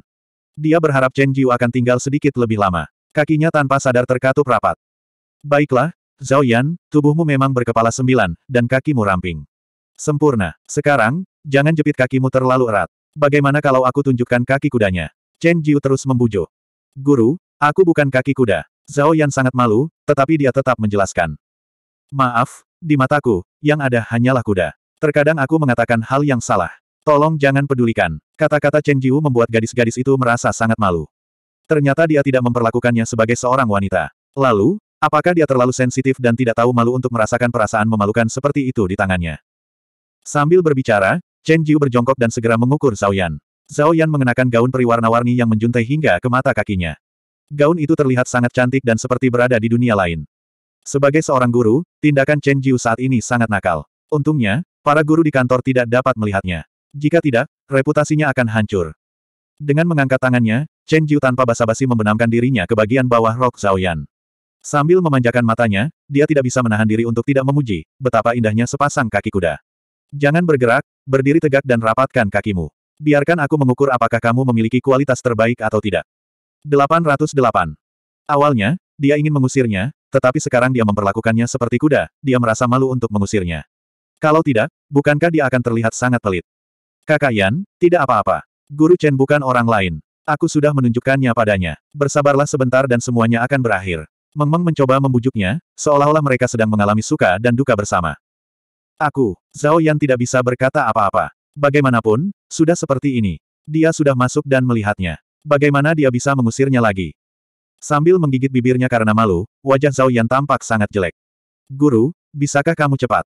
[SPEAKER 1] Dia berharap Chen Jiu akan tinggal sedikit lebih lama. Kakinya tanpa sadar terkatup rapat. Baiklah, Zhao Yan, tubuhmu memang berkepala sembilan, dan kakimu ramping. Sempurna. Sekarang, jangan jepit kakimu terlalu erat. Bagaimana kalau aku tunjukkan kaki kudanya? Chen Jiu terus membujuk. Guru, aku bukan kaki kuda. Zhao Yan sangat malu, tetapi dia tetap menjelaskan. Maaf, di mataku, yang ada hanyalah kuda. Terkadang aku mengatakan hal yang salah. Tolong jangan pedulikan. Kata-kata Chen Jiu membuat gadis-gadis itu merasa sangat malu. Ternyata dia tidak memperlakukannya sebagai seorang wanita. Lalu, apakah dia terlalu sensitif dan tidak tahu malu untuk merasakan perasaan memalukan seperti itu di tangannya? Sambil berbicara, Chen Jiu berjongkok dan segera mengukur Zhao Yan. Zhao Yan mengenakan gaun periwarna-warni yang menjuntai hingga ke mata kakinya. Gaun itu terlihat sangat cantik dan seperti berada di dunia lain. Sebagai seorang guru, tindakan Chen Jiu saat ini sangat nakal. Untungnya, para guru di kantor tidak dapat melihatnya. Jika tidak, reputasinya akan hancur. Dengan mengangkat tangannya, Chen Jiu tanpa basa-basi membenamkan dirinya ke bagian bawah rok Zhao Yan. Sambil memanjakan matanya, dia tidak bisa menahan diri untuk tidak memuji betapa indahnya sepasang kaki kuda. Jangan bergerak, berdiri tegak dan rapatkan kakimu. Biarkan aku mengukur apakah kamu memiliki kualitas terbaik atau tidak. 808. Awalnya, dia ingin mengusirnya, tetapi sekarang dia memperlakukannya seperti kuda, dia merasa malu untuk mengusirnya. Kalau tidak, bukankah dia akan terlihat sangat pelit? Kakak Yan, tidak apa-apa. Guru Chen bukan orang lain. Aku sudah menunjukkannya padanya. Bersabarlah sebentar dan semuanya akan berakhir. Mengmeng mencoba membujuknya, seolah-olah mereka sedang mengalami suka dan duka bersama. Aku, Zhao Yan tidak bisa berkata apa-apa. Bagaimanapun, sudah seperti ini. Dia sudah masuk dan melihatnya. Bagaimana dia bisa mengusirnya lagi? Sambil menggigit bibirnya karena malu, wajah Zhao Yan tampak sangat jelek. Guru, bisakah kamu cepat?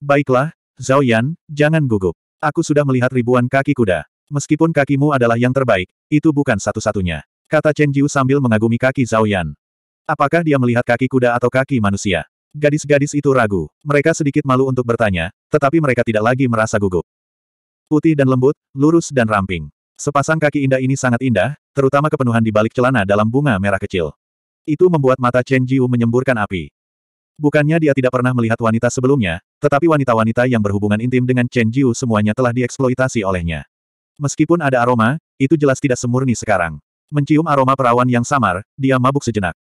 [SPEAKER 1] Baiklah, Zhao Yan, jangan gugup. Aku sudah melihat ribuan kaki kuda. Meskipun kakimu adalah yang terbaik, itu bukan satu-satunya. Kata Chen Jiu sambil mengagumi kaki Zhao Yan. Apakah dia melihat kaki kuda atau kaki manusia? Gadis-gadis itu ragu. Mereka sedikit malu untuk bertanya, tetapi mereka tidak lagi merasa gugup. Putih dan lembut, lurus dan ramping. Sepasang kaki indah ini sangat indah, terutama kepenuhan di balik celana dalam bunga merah kecil. Itu membuat mata Chen Jiu menyemburkan api. Bukannya dia tidak pernah melihat wanita sebelumnya, tetapi wanita-wanita yang berhubungan intim dengan Chen Jiu semuanya telah dieksploitasi olehnya. Meskipun ada aroma, itu jelas tidak semurni sekarang. Mencium aroma perawan yang samar, dia mabuk sejenak.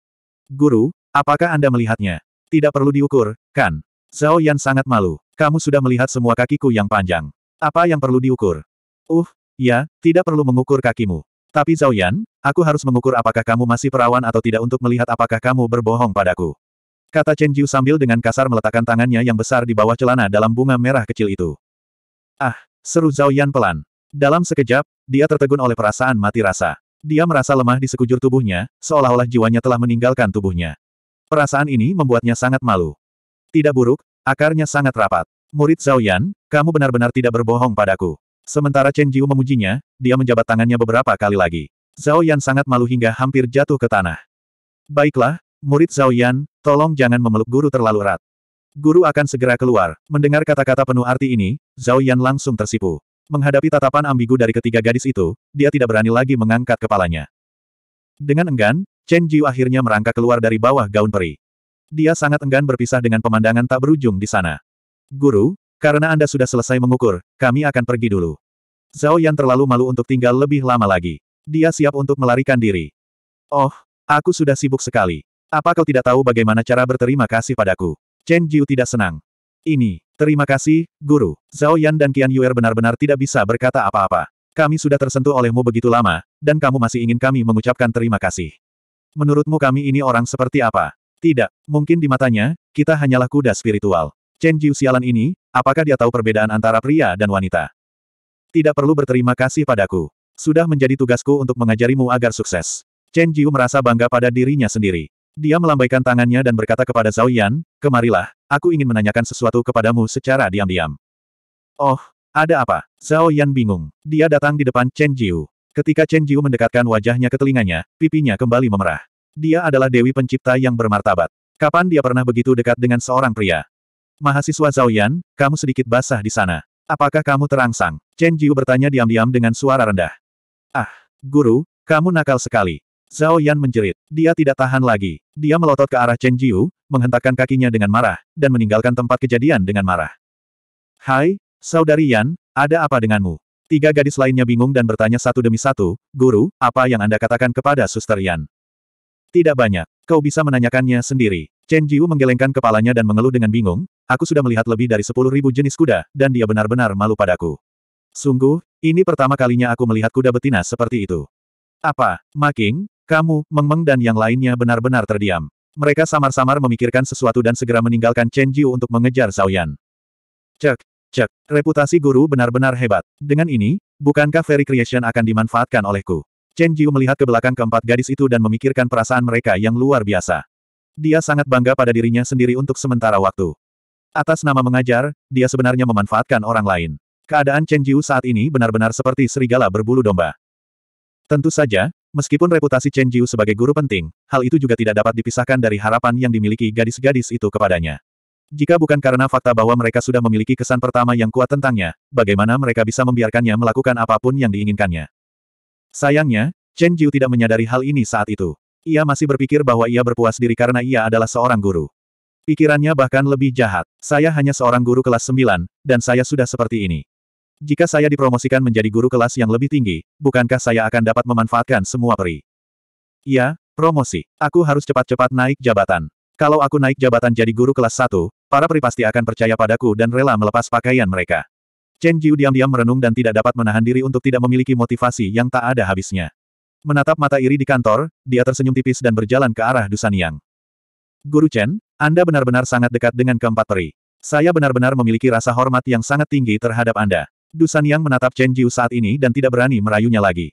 [SPEAKER 1] Guru, apakah Anda melihatnya? Tidak perlu diukur, kan? Zhao Yan sangat malu. Kamu sudah melihat semua kakiku yang panjang. Apa yang perlu diukur? Uh, ya, tidak perlu mengukur kakimu. Tapi Zhao Yan, aku harus mengukur apakah kamu masih perawan atau tidak untuk melihat apakah kamu berbohong padaku. Kata Chen Jiu sambil dengan kasar meletakkan tangannya yang besar di bawah celana dalam bunga merah kecil itu. Ah, seru Zhao Yan pelan. Dalam sekejap, dia tertegun oleh perasaan mati rasa. Dia merasa lemah di sekujur tubuhnya, seolah-olah jiwanya telah meninggalkan tubuhnya. Perasaan ini membuatnya sangat malu. Tidak buruk, akarnya sangat rapat. Murid Zhao Yan, kamu benar-benar tidak berbohong padaku. Sementara Chen Jiu memujinya, dia menjabat tangannya beberapa kali lagi. Zhao Yan sangat malu hingga hampir jatuh ke tanah. Baiklah, murid Zhao Yan, tolong jangan memeluk guru terlalu erat. Guru akan segera keluar. Mendengar kata-kata penuh arti ini, Zhao Yan langsung tersipu. Menghadapi tatapan ambigu dari ketiga gadis itu, dia tidak berani lagi mengangkat kepalanya. Dengan enggan, Chen Jiu akhirnya merangkak keluar dari bawah gaun peri. Dia sangat enggan berpisah dengan pemandangan tak berujung di sana. Guru, karena Anda sudah selesai mengukur, kami akan pergi dulu. Zhao Yan terlalu malu untuk tinggal lebih lama lagi. Dia siap untuk melarikan diri. Oh, aku sudah sibuk sekali. Apa kau tidak tahu bagaimana cara berterima kasih padaku? Chen Jiu tidak senang. Ini, terima kasih, Guru. Zhao Yan dan Qian Yuer benar-benar tidak bisa berkata apa-apa. Kami sudah tersentuh olehmu begitu lama, dan kamu masih ingin kami mengucapkan terima kasih. Menurutmu kami ini orang seperti apa? Tidak, mungkin di matanya, kita hanyalah kuda spiritual. Chen Jiu sialan ini, apakah dia tahu perbedaan antara pria dan wanita? Tidak perlu berterima kasih padaku. Sudah menjadi tugasku untuk mengajarimu agar sukses. Chen Jiu merasa bangga pada dirinya sendiri. Dia melambaikan tangannya dan berkata kepada Zhao Yan, kemarilah, aku ingin menanyakan sesuatu kepadamu secara diam-diam. Oh, ada apa? Zhao Yan bingung. Dia datang di depan Chen Jiu. Ketika Chen Jiu mendekatkan wajahnya ke telinganya, pipinya kembali memerah. Dia adalah dewi pencipta yang bermartabat. Kapan dia pernah begitu dekat dengan seorang pria? Mahasiswa Zhao Yan, kamu sedikit basah di sana. Apakah kamu terangsang? Chen Jiu bertanya diam-diam dengan suara rendah. Ah, guru, kamu nakal sekali. Zhao Yan menjerit. Dia tidak tahan lagi. Dia melotot ke arah Chen Jiu, menghentakkan kakinya dengan marah, dan meninggalkan tempat kejadian dengan marah. Hai, saudari Yan, ada apa denganmu? Tiga gadis lainnya bingung dan bertanya satu demi satu, Guru, apa yang Anda katakan kepada Suster Yan? Tidak banyak. Kau bisa menanyakannya sendiri. Chen Jiu menggelengkan kepalanya dan mengeluh dengan bingung, aku sudah melihat lebih dari sepuluh ribu jenis kuda, dan dia benar-benar malu padaku. Sungguh, ini pertama kalinya aku melihat kuda betina seperti itu. Apa, Making, kamu, Meng Meng dan yang lainnya benar-benar terdiam. Mereka samar-samar memikirkan sesuatu dan segera meninggalkan Chen Jiu untuk mengejar Zhao Yan. Cek, Cek, reputasi guru benar-benar hebat. Dengan ini, bukankah Fairy Creation akan dimanfaatkan olehku? Chen Jiu melihat ke belakang keempat gadis itu dan memikirkan perasaan mereka yang luar biasa. Dia sangat bangga pada dirinya sendiri untuk sementara waktu. Atas nama mengajar, dia sebenarnya memanfaatkan orang lain. Keadaan Chen Jiu saat ini benar-benar seperti serigala berbulu domba. Tentu saja, meskipun reputasi Chen Jiu sebagai guru penting, hal itu juga tidak dapat dipisahkan dari harapan yang dimiliki gadis-gadis itu kepadanya. Jika bukan karena fakta bahwa mereka sudah memiliki kesan pertama yang kuat tentangnya, bagaimana mereka bisa membiarkannya melakukan apapun yang diinginkannya? Sayangnya, Chen Jiu tidak menyadari hal ini saat itu. Ia masih berpikir bahwa ia berpuas diri karena ia adalah seorang guru. Pikirannya bahkan lebih jahat. Saya hanya seorang guru kelas 9, dan saya sudah seperti ini. Jika saya dipromosikan menjadi guru kelas yang lebih tinggi, bukankah saya akan dapat memanfaatkan semua peri? Ya, promosi. Aku harus cepat-cepat naik jabatan. Kalau aku naik jabatan jadi guru kelas 1, Para peri pasti akan percaya padaku dan rela melepas pakaian mereka. Chen Jiu diam-diam merenung dan tidak dapat menahan diri untuk tidak memiliki motivasi yang tak ada habisnya. Menatap mata iri di kantor, dia tersenyum tipis dan berjalan ke arah Dusan Yang. Guru Chen, Anda benar-benar sangat dekat dengan keempat peri. Saya benar-benar memiliki rasa hormat yang sangat tinggi terhadap Anda. Dusan Yang menatap Chen Jiu saat ini dan tidak berani merayunya lagi.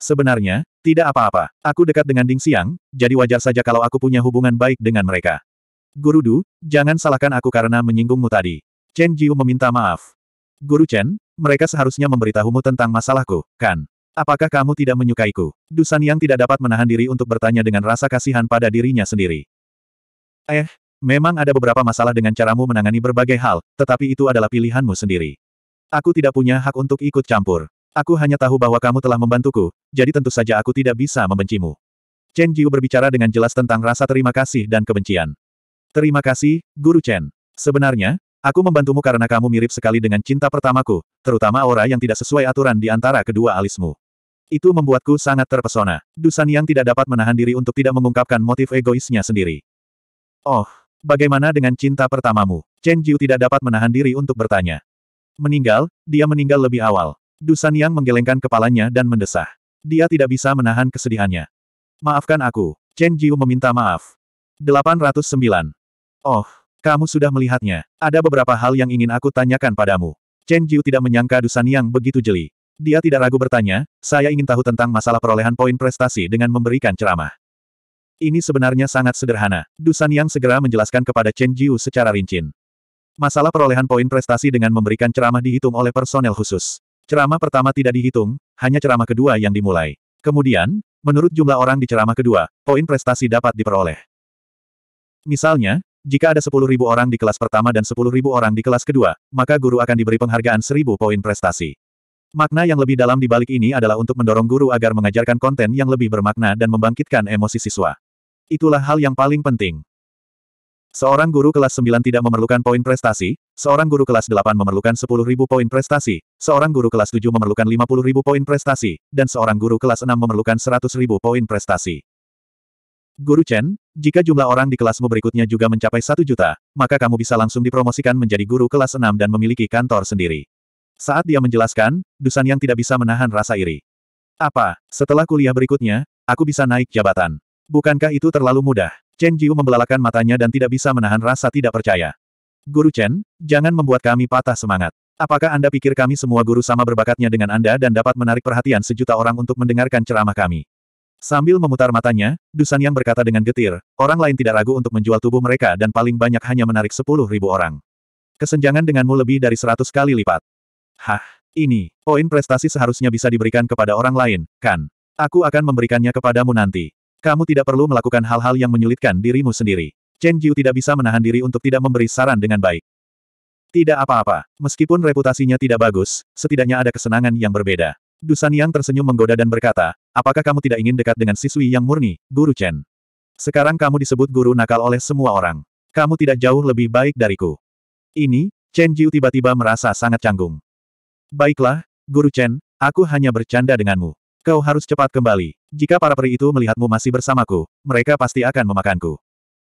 [SPEAKER 1] Sebenarnya, tidak apa-apa. Aku dekat dengan Ding Xiang, jadi wajar saja kalau aku punya hubungan baik dengan mereka. Guru Du, jangan salahkan aku karena menyinggungmu tadi. Chen Jiu meminta maaf. Guru Chen, mereka seharusnya memberitahumu tentang masalahku, kan? Apakah kamu tidak menyukaiku? Dusan yang tidak dapat menahan diri untuk bertanya dengan rasa kasihan pada dirinya sendiri. Eh, memang ada beberapa masalah dengan caramu menangani berbagai hal, tetapi itu adalah pilihanmu sendiri. Aku tidak punya hak untuk ikut campur. Aku hanya tahu bahwa kamu telah membantuku, jadi tentu saja aku tidak bisa membencimu. Chen Jiu berbicara dengan jelas tentang rasa terima kasih dan kebencian. Terima kasih, Guru Chen. Sebenarnya, aku membantumu karena kamu mirip sekali dengan cinta pertamaku, terutama aura yang tidak sesuai aturan di antara kedua alismu. Itu membuatku sangat terpesona. Dusan yang tidak dapat menahan diri untuk tidak mengungkapkan motif egoisnya sendiri. Oh, bagaimana dengan cinta pertamamu? Chen Jiu tidak dapat menahan diri untuk bertanya. Meninggal, dia meninggal lebih awal. Dusan yang menggelengkan kepalanya dan mendesah. Dia tidak bisa menahan kesedihannya. Maafkan aku. Chen Jiu meminta maaf. 809. Oh, kamu sudah melihatnya. Ada beberapa hal yang ingin aku tanyakan padamu. Chen Jiu tidak menyangka Dusan yang begitu jeli. Dia tidak ragu bertanya, saya ingin tahu tentang masalah perolehan poin prestasi dengan memberikan ceramah. Ini sebenarnya sangat sederhana. Dusan yang segera menjelaskan kepada Chen Jiu secara rinci. Masalah perolehan poin prestasi dengan memberikan ceramah dihitung oleh personel khusus. Ceramah pertama tidak dihitung, hanya ceramah kedua yang dimulai. Kemudian, menurut jumlah orang di ceramah kedua, poin prestasi dapat diperoleh. Misalnya, jika ada 10.000 orang di kelas pertama dan 10.000 orang di kelas kedua, maka guru akan diberi penghargaan 1.000 poin prestasi. Makna yang lebih dalam di balik ini adalah untuk mendorong guru agar mengajarkan konten yang lebih bermakna dan membangkitkan emosi siswa. Itulah hal yang paling penting. Seorang guru kelas 9 tidak memerlukan poin prestasi, seorang guru kelas 8 memerlukan 10.000 poin prestasi, seorang guru kelas 7 memerlukan 50.000 poin prestasi, dan seorang guru kelas 6 memerlukan 100.000 poin prestasi. Guru Chen, jika jumlah orang di kelasmu berikutnya juga mencapai satu juta, maka kamu bisa langsung dipromosikan menjadi guru kelas enam dan memiliki kantor sendiri. Saat dia menjelaskan, Dusan yang tidak bisa menahan rasa iri. Apa, setelah kuliah berikutnya, aku bisa naik jabatan. Bukankah itu terlalu mudah? Chen Jiu membelalakan matanya dan tidak bisa menahan rasa tidak percaya. Guru Chen, jangan membuat kami patah semangat. Apakah Anda pikir kami semua guru sama berbakatnya dengan Anda dan dapat menarik perhatian sejuta orang untuk mendengarkan ceramah kami? Sambil memutar matanya, Dusan yang berkata dengan getir, orang lain tidak ragu untuk menjual tubuh mereka dan paling banyak hanya menarik sepuluh ribu orang. Kesenjangan denganmu lebih dari seratus kali lipat. Hah, ini, poin prestasi seharusnya bisa diberikan kepada orang lain, kan? Aku akan memberikannya kepadamu nanti. Kamu tidak perlu melakukan hal-hal yang menyulitkan dirimu sendiri. Chen Jiu tidak bisa menahan diri untuk tidak memberi saran dengan baik. Tidak apa-apa, meskipun reputasinya tidak bagus, setidaknya ada kesenangan yang berbeda. Dusan Yang tersenyum menggoda dan berkata, apakah kamu tidak ingin dekat dengan siswi yang murni, Guru Chen? Sekarang kamu disebut guru nakal oleh semua orang. Kamu tidak jauh lebih baik dariku. Ini, Chen Jiu tiba-tiba merasa sangat canggung. Baiklah, Guru Chen, aku hanya bercanda denganmu. Kau harus cepat kembali. Jika para peri itu melihatmu masih bersamaku, mereka pasti akan memakanku.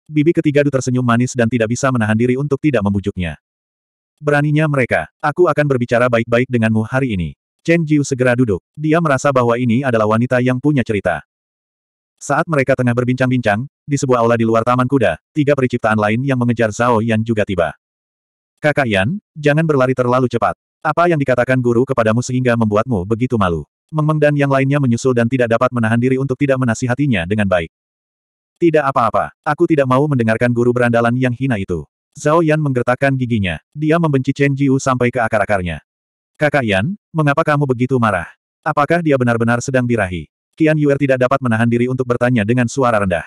[SPEAKER 1] Bibi ketiga Du tersenyum manis dan tidak bisa menahan diri untuk tidak membujuknya. Beraninya mereka, aku akan berbicara baik-baik denganmu hari ini. Chen Jiu segera duduk. Dia merasa bahwa ini adalah wanita yang punya cerita. Saat mereka tengah berbincang-bincang, di sebuah aula di luar Taman Kuda, tiga periciptaan lain yang mengejar Zhao Yan juga tiba. Kakak Yan, jangan berlari terlalu cepat. Apa yang dikatakan guru kepadamu sehingga membuatmu begitu malu? Meng Meng dan yang lainnya menyusul dan tidak dapat menahan diri untuk tidak menasihatinya dengan baik. Tidak apa-apa, aku tidak mau mendengarkan guru berandalan yang hina itu. Zhao Yan menggertakkan giginya. Dia membenci Chen Jiu sampai ke akar-akarnya. Kakak Yan, mengapa kamu begitu marah? Apakah dia benar-benar sedang birahi? Kian Yuer tidak dapat menahan diri untuk bertanya dengan suara rendah.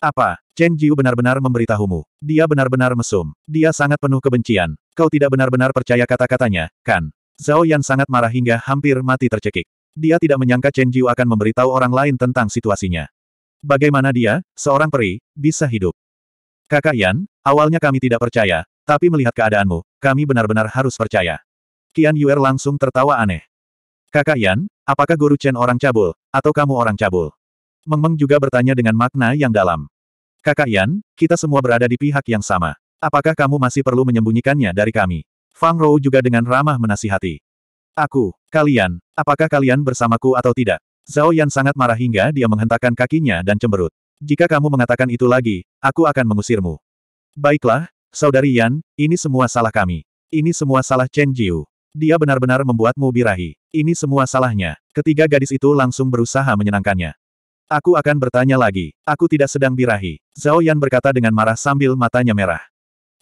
[SPEAKER 1] Apa, Chen Jiu benar-benar memberitahumu? Dia benar-benar mesum. Dia sangat penuh kebencian. Kau tidak benar-benar percaya kata-katanya, kan? Zhao Yan sangat marah hingga hampir mati tercekik. Dia tidak menyangka Chen Jiu akan memberitahu orang lain tentang situasinya. Bagaimana dia, seorang peri, bisa hidup? Kakak Yan, awalnya kami tidak percaya, tapi melihat keadaanmu, kami benar-benar harus percaya. Qian Yuer langsung tertawa aneh. Kakak Yan, apakah Guru Chen orang cabul, atau kamu orang cabul? Meng Meng juga bertanya dengan makna yang dalam. Kakak Yan, kita semua berada di pihak yang sama. Apakah kamu masih perlu menyembunyikannya dari kami? Fang Rou juga dengan ramah menasihati. Aku, kalian, apakah kalian bersamaku atau tidak? Zhao Yan sangat marah hingga dia menghentakkan kakinya dan cemberut. Jika kamu mengatakan itu lagi, aku akan mengusirmu. Baiklah, Saudari Yan, ini semua salah kami. Ini semua salah Chen Jiu. Dia benar-benar membuatmu birahi. Ini semua salahnya. Ketiga gadis itu langsung berusaha menyenangkannya. Aku akan bertanya lagi. Aku tidak sedang birahi. Zhao Yan berkata dengan marah sambil matanya merah.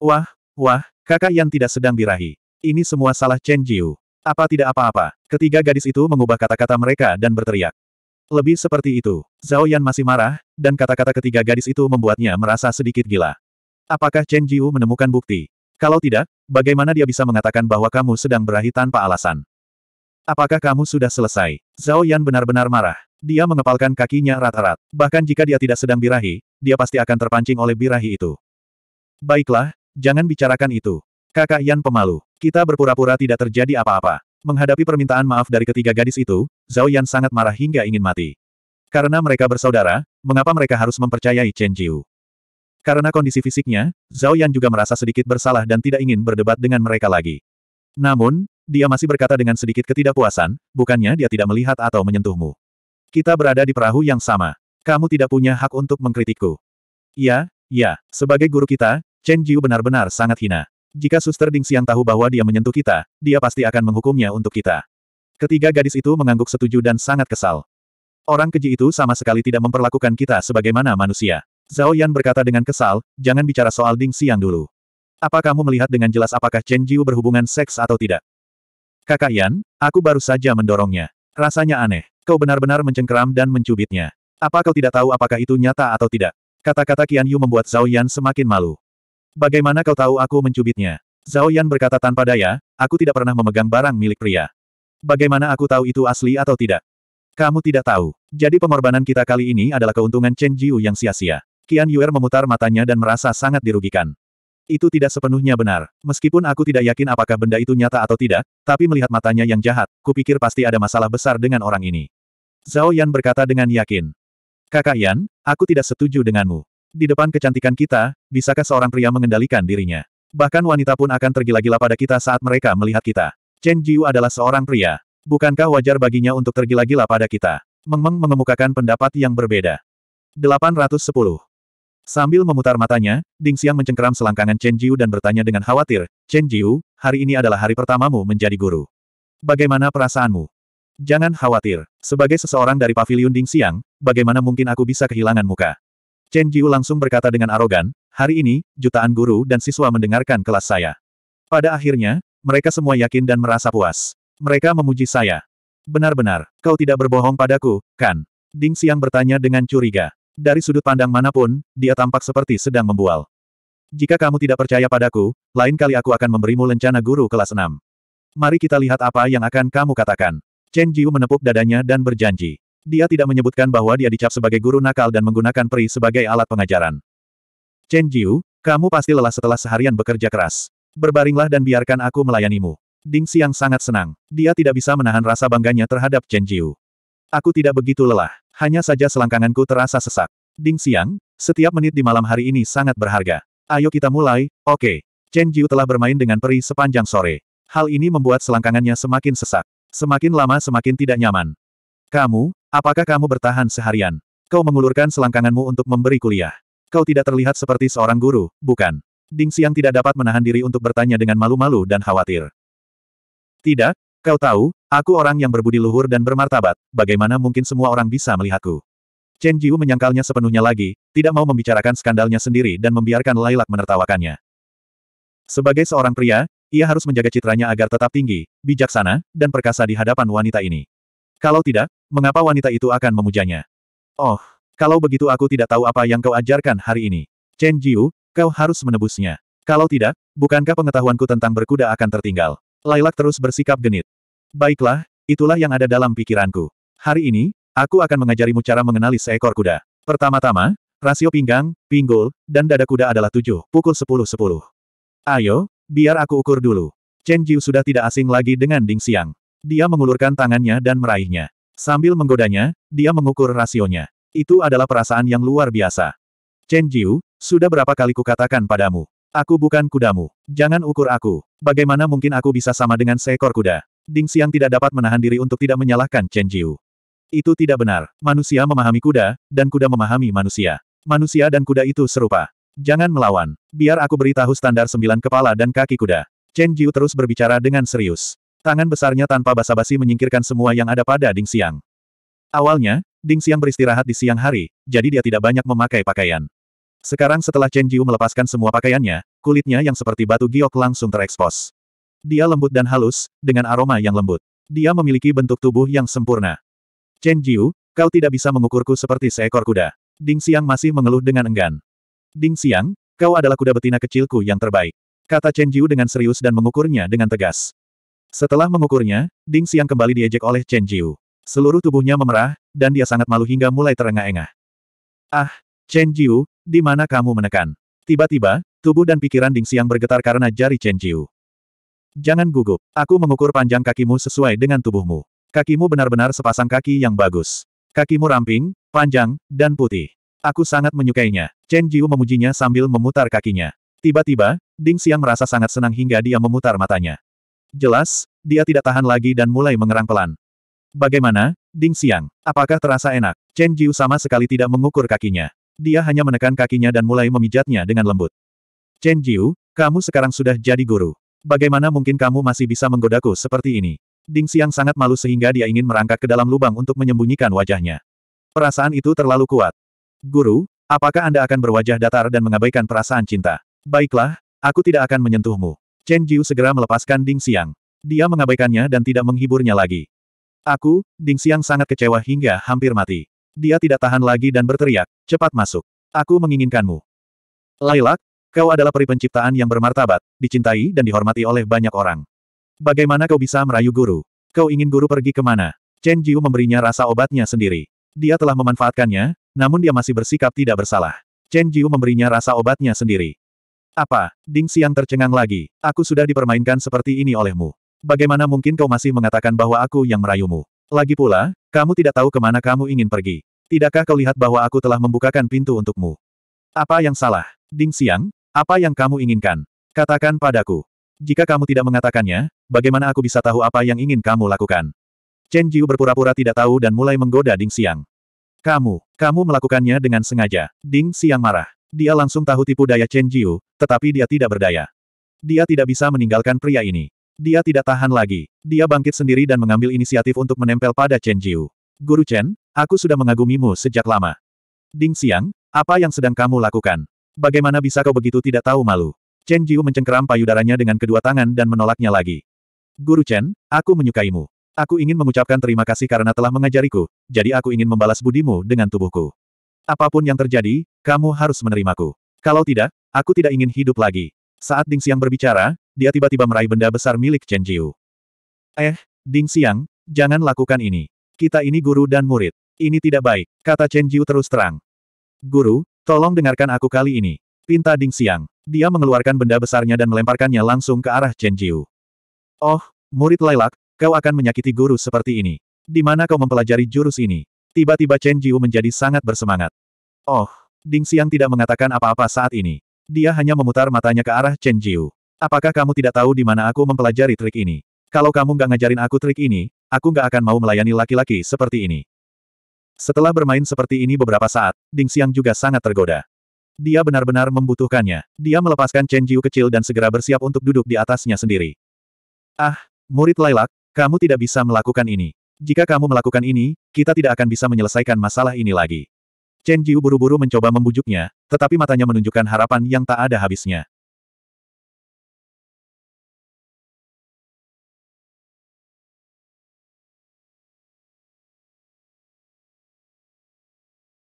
[SPEAKER 1] Wah, wah, kakak Yan tidak sedang birahi. Ini semua salah Chen Jiu. Apa tidak apa-apa? Ketiga gadis itu mengubah kata-kata mereka dan berteriak. Lebih seperti itu. Zhao Yan masih marah, dan kata-kata ketiga gadis itu membuatnya merasa sedikit gila. Apakah Chen Jiu menemukan bukti? Kalau tidak, bagaimana dia bisa mengatakan bahwa kamu sedang berahi tanpa alasan? Apakah kamu sudah selesai? Zhao Yan benar-benar marah. Dia mengepalkan kakinya rata-rata. Bahkan jika dia tidak sedang birahi, dia pasti akan terpancing oleh birahi itu. Baiklah, jangan bicarakan itu. Kakak Yan pemalu. Kita berpura-pura tidak terjadi apa-apa. Menghadapi permintaan maaf dari ketiga gadis itu, Zhao Yan sangat marah hingga ingin mati. Karena mereka bersaudara, mengapa mereka harus mempercayai Chen Jiu? Karena kondisi fisiknya, Zhao Yan juga merasa sedikit bersalah dan tidak ingin berdebat dengan mereka lagi. Namun, dia masih berkata dengan sedikit ketidakpuasan, bukannya dia tidak melihat atau menyentuhmu. Kita berada di perahu yang sama. Kamu tidak punya hak untuk mengkritikku. Ya, ya, sebagai guru kita, Chen Jiu benar-benar sangat hina. Jika Suster Ding Xiang tahu bahwa dia menyentuh kita, dia pasti akan menghukumnya untuk kita. Ketiga gadis itu mengangguk setuju dan sangat kesal. Orang keji itu sama sekali tidak memperlakukan kita sebagaimana manusia. Zhao Yan berkata dengan kesal, jangan bicara soal Ding siang dulu. Apa kamu melihat dengan jelas apakah Chen Jiu berhubungan seks atau tidak? Kakak Yan, aku baru saja mendorongnya. Rasanya aneh. Kau benar-benar mencengkeram dan mencubitnya. Apa kau tidak tahu apakah itu nyata atau tidak? Kata-kata Qian Yu membuat Zhao Yan semakin malu. Bagaimana kau tahu aku mencubitnya? Zhao Yan berkata tanpa daya, aku tidak pernah memegang barang milik pria. Bagaimana aku tahu itu asli atau tidak? Kamu tidak tahu. Jadi pengorbanan kita kali ini adalah keuntungan Chen Jiu yang sia-sia. Qian Yuer memutar matanya dan merasa sangat dirugikan. Itu tidak sepenuhnya benar. Meskipun aku tidak yakin apakah benda itu nyata atau tidak, tapi melihat matanya yang jahat, kupikir pasti ada masalah besar dengan orang ini. Zhao Yan berkata dengan yakin. Kakak Yan, aku tidak setuju denganmu. Di depan kecantikan kita, bisakah seorang pria mengendalikan dirinya? Bahkan wanita pun akan tergila-gila pada kita saat mereka melihat kita. Chen Jiu adalah seorang pria. Bukankah wajar baginya untuk tergila-gila pada kita? Meng Meng mengemukakan pendapat yang berbeda. 810. Sambil memutar matanya, Ding Xiang mencengkeram selangkangan Chen Jiu dan bertanya dengan khawatir, Chen Jiu, hari ini adalah hari pertamamu menjadi guru. Bagaimana perasaanmu? Jangan khawatir. Sebagai seseorang dari pavilion Ding Xiang, bagaimana mungkin aku bisa kehilangan muka? Chen Jiu langsung berkata dengan arogan, hari ini, jutaan guru dan siswa mendengarkan kelas saya. Pada akhirnya, mereka semua yakin dan merasa puas. Mereka memuji saya. Benar-benar, kau tidak berbohong padaku, kan? Ding Xiang bertanya dengan curiga. Dari sudut pandang manapun, dia tampak seperti sedang membual. Jika kamu tidak percaya padaku, lain kali aku akan memberimu lencana guru kelas 6. Mari kita lihat apa yang akan kamu katakan. Chen Jiu menepuk dadanya dan berjanji. Dia tidak menyebutkan bahwa dia dicap sebagai guru nakal dan menggunakan peri sebagai alat pengajaran. Chen Jiu, kamu pasti lelah setelah seharian bekerja keras. Berbaringlah dan biarkan aku melayanimu. Ding Xiang sangat senang. Dia tidak bisa menahan rasa bangganya terhadap Chen Jiu. Aku tidak begitu lelah. Hanya saja selangkanganku terasa sesak. Ding Xiang, setiap menit di malam hari ini sangat berharga. Ayo kita mulai, oke. Chen Jiu telah bermain dengan peri sepanjang sore. Hal ini membuat selangkangannya semakin sesak. Semakin lama semakin tidak nyaman. Kamu, apakah kamu bertahan seharian? Kau mengulurkan selangkanganmu untuk memberi kuliah. Kau tidak terlihat seperti seorang guru, bukan? Ding Xiang tidak dapat menahan diri untuk bertanya dengan malu-malu dan khawatir. Tidak, Kau tahu, aku orang yang berbudi luhur dan bermartabat, bagaimana mungkin semua orang bisa melihatku? Chen Jiu menyangkalnya sepenuhnya lagi, tidak mau membicarakan skandalnya sendiri dan membiarkan Lailak menertawakannya. Sebagai seorang pria, ia harus menjaga citranya agar tetap tinggi, bijaksana, dan perkasa di hadapan wanita ini. Kalau tidak, mengapa wanita itu akan memujanya? Oh, kalau begitu aku tidak tahu apa yang kau ajarkan hari ini. Chen Jiu, kau harus menebusnya. Kalau tidak, bukankah pengetahuanku tentang berkuda akan tertinggal? Lailak terus bersikap genit. Baiklah, itulah yang ada dalam pikiranku. Hari ini, aku akan mengajarimu cara mengenali seekor kuda. Pertama-tama, rasio pinggang, pinggul, dan dada kuda adalah tujuh. pukul 10.10. .10. Ayo, biar aku ukur dulu. Chen Jiu sudah tidak asing lagi dengan Ding Xiang. Dia mengulurkan tangannya dan meraihnya. Sambil menggodanya, dia mengukur rasionya. Itu adalah perasaan yang luar biasa. Chen Jiu, sudah berapa kali kukatakan padamu. Aku bukan kudamu. Jangan ukur aku. Bagaimana mungkin aku bisa sama dengan seekor kuda? Ding Xiang tidak dapat menahan diri untuk tidak menyalahkan Chen Jiu. Itu tidak benar. Manusia memahami kuda, dan kuda memahami manusia. Manusia dan kuda itu serupa. Jangan melawan. Biar aku beritahu standar sembilan kepala dan kaki kuda. Chen Jiu terus berbicara dengan serius. Tangan besarnya tanpa basa-basi menyingkirkan semua yang ada pada Ding Xiang. Awalnya, Ding Xiang beristirahat di siang hari, jadi dia tidak banyak memakai pakaian. Sekarang setelah Chen Jiu melepaskan semua pakaiannya, kulitnya yang seperti batu giok langsung terekspos. Dia lembut dan halus, dengan aroma yang lembut. Dia memiliki bentuk tubuh yang sempurna. Chen Jiu, kau tidak bisa mengukurku seperti seekor kuda. Ding Xiang masih mengeluh dengan enggan. Ding Xiang, kau adalah kuda betina kecilku yang terbaik. Kata Chen Jiu dengan serius dan mengukurnya dengan tegas. Setelah mengukurnya, Ding Xiang kembali diejek oleh Chen Jiu. Seluruh tubuhnya memerah, dan dia sangat malu hingga mulai terengah-engah. Ah, Chen Jiu, di mana kamu menekan? Tiba-tiba, tubuh dan pikiran Ding Xiang bergetar karena jari Chen Jiu. Jangan gugup. Aku mengukur panjang kakimu sesuai dengan tubuhmu. Kakimu benar-benar sepasang kaki yang bagus. Kakimu ramping, panjang, dan putih. Aku sangat menyukainya. Chen Jiu memujinya sambil memutar kakinya. Tiba-tiba, Ding Xiang merasa sangat senang hingga dia memutar matanya. Jelas, dia tidak tahan lagi dan mulai mengerang pelan. Bagaimana, Ding Xiang? Apakah terasa enak? Chen Jiu sama sekali tidak mengukur kakinya. Dia hanya menekan kakinya dan mulai memijatnya dengan lembut. Chen Jiu, kamu sekarang sudah jadi guru. Bagaimana mungkin kamu masih bisa menggodaku seperti ini? Ding Xiang sangat malu sehingga dia ingin merangkak ke dalam lubang untuk menyembunyikan wajahnya. Perasaan itu terlalu kuat. Guru, apakah Anda akan berwajah datar dan mengabaikan perasaan cinta? Baiklah, aku tidak akan menyentuhmu. Chen Jiu segera melepaskan Ding Xiang. Dia mengabaikannya dan tidak menghiburnya lagi. Aku, Ding Xiang sangat kecewa hingga hampir mati. Dia tidak tahan lagi dan berteriak, cepat masuk. Aku menginginkanmu. Lailak, kau adalah peri penciptaan yang bermartabat, dicintai dan dihormati oleh banyak orang. Bagaimana kau bisa merayu guru? Kau ingin guru pergi kemana? Chen Jiu memberinya rasa obatnya sendiri. Dia telah memanfaatkannya, namun dia masih bersikap tidak bersalah. Chen Jiu memberinya rasa obatnya sendiri. Apa? Ding Xiang tercengang lagi. Aku sudah dipermainkan seperti ini olehmu. Bagaimana mungkin kau masih mengatakan bahwa aku yang merayumu? Lagi pula, kamu tidak tahu kemana kamu ingin pergi. Tidakkah kau lihat bahwa aku telah membukakan pintu untukmu? Apa yang salah? Ding Xiang, apa yang kamu inginkan? Katakan padaku. Jika kamu tidak mengatakannya, bagaimana aku bisa tahu apa yang ingin kamu lakukan? Chen Jiu berpura-pura tidak tahu dan mulai menggoda Ding Xiang. Kamu, kamu melakukannya dengan sengaja. Ding Xiang marah. Dia langsung tahu tipu daya Chen Jiu, tetapi dia tidak berdaya. Dia tidak bisa meninggalkan pria ini. Dia tidak tahan lagi. Dia bangkit sendiri dan mengambil inisiatif untuk menempel pada Chen Jiu. Guru Chen, aku sudah mengagumimu sejak lama. Ding Xiang, apa yang sedang kamu lakukan? Bagaimana bisa kau begitu tidak tahu malu? Chen Jiu mencengkeram payudaranya dengan kedua tangan dan menolaknya lagi. Guru Chen, aku menyukaimu. Aku ingin mengucapkan terima kasih karena telah mengajariku, jadi aku ingin membalas budimu dengan tubuhku. Apapun yang terjadi, kamu harus menerimaku. Kalau tidak, aku tidak ingin hidup lagi. Saat Ding Xiang berbicara, dia tiba-tiba meraih benda besar milik Chen Jiu. Eh, Ding Xiang, jangan lakukan ini. Kita ini guru dan murid. Ini tidak baik, kata Chen Jiu terus terang. Guru, tolong dengarkan aku kali ini. Pinta Ding Xiang. Dia mengeluarkan benda besarnya dan melemparkannya langsung ke arah Chen Jiu. Oh, murid Lailak, kau akan menyakiti guru seperti ini. Di mana kau mempelajari jurus ini? Tiba-tiba Chen Jiu menjadi sangat bersemangat. Oh, Ding Xiang tidak mengatakan apa-apa saat ini. Dia hanya memutar matanya ke arah Chen Jiu. Apakah kamu tidak tahu di mana aku mempelajari trik ini? Kalau kamu nggak ngajarin aku trik ini, aku nggak akan mau melayani laki-laki seperti ini. Setelah bermain seperti ini beberapa saat, Ding Xiang juga sangat tergoda. Dia benar-benar membutuhkannya. Dia melepaskan Chen Jiu kecil dan segera bersiap untuk duduk di atasnya sendiri. Ah, murid Lailak, kamu tidak bisa melakukan ini. Jika kamu melakukan ini, kita tidak akan bisa menyelesaikan masalah ini lagi. Chen Jiu buru-buru mencoba membujuknya, tetapi matanya menunjukkan harapan yang tak ada habisnya.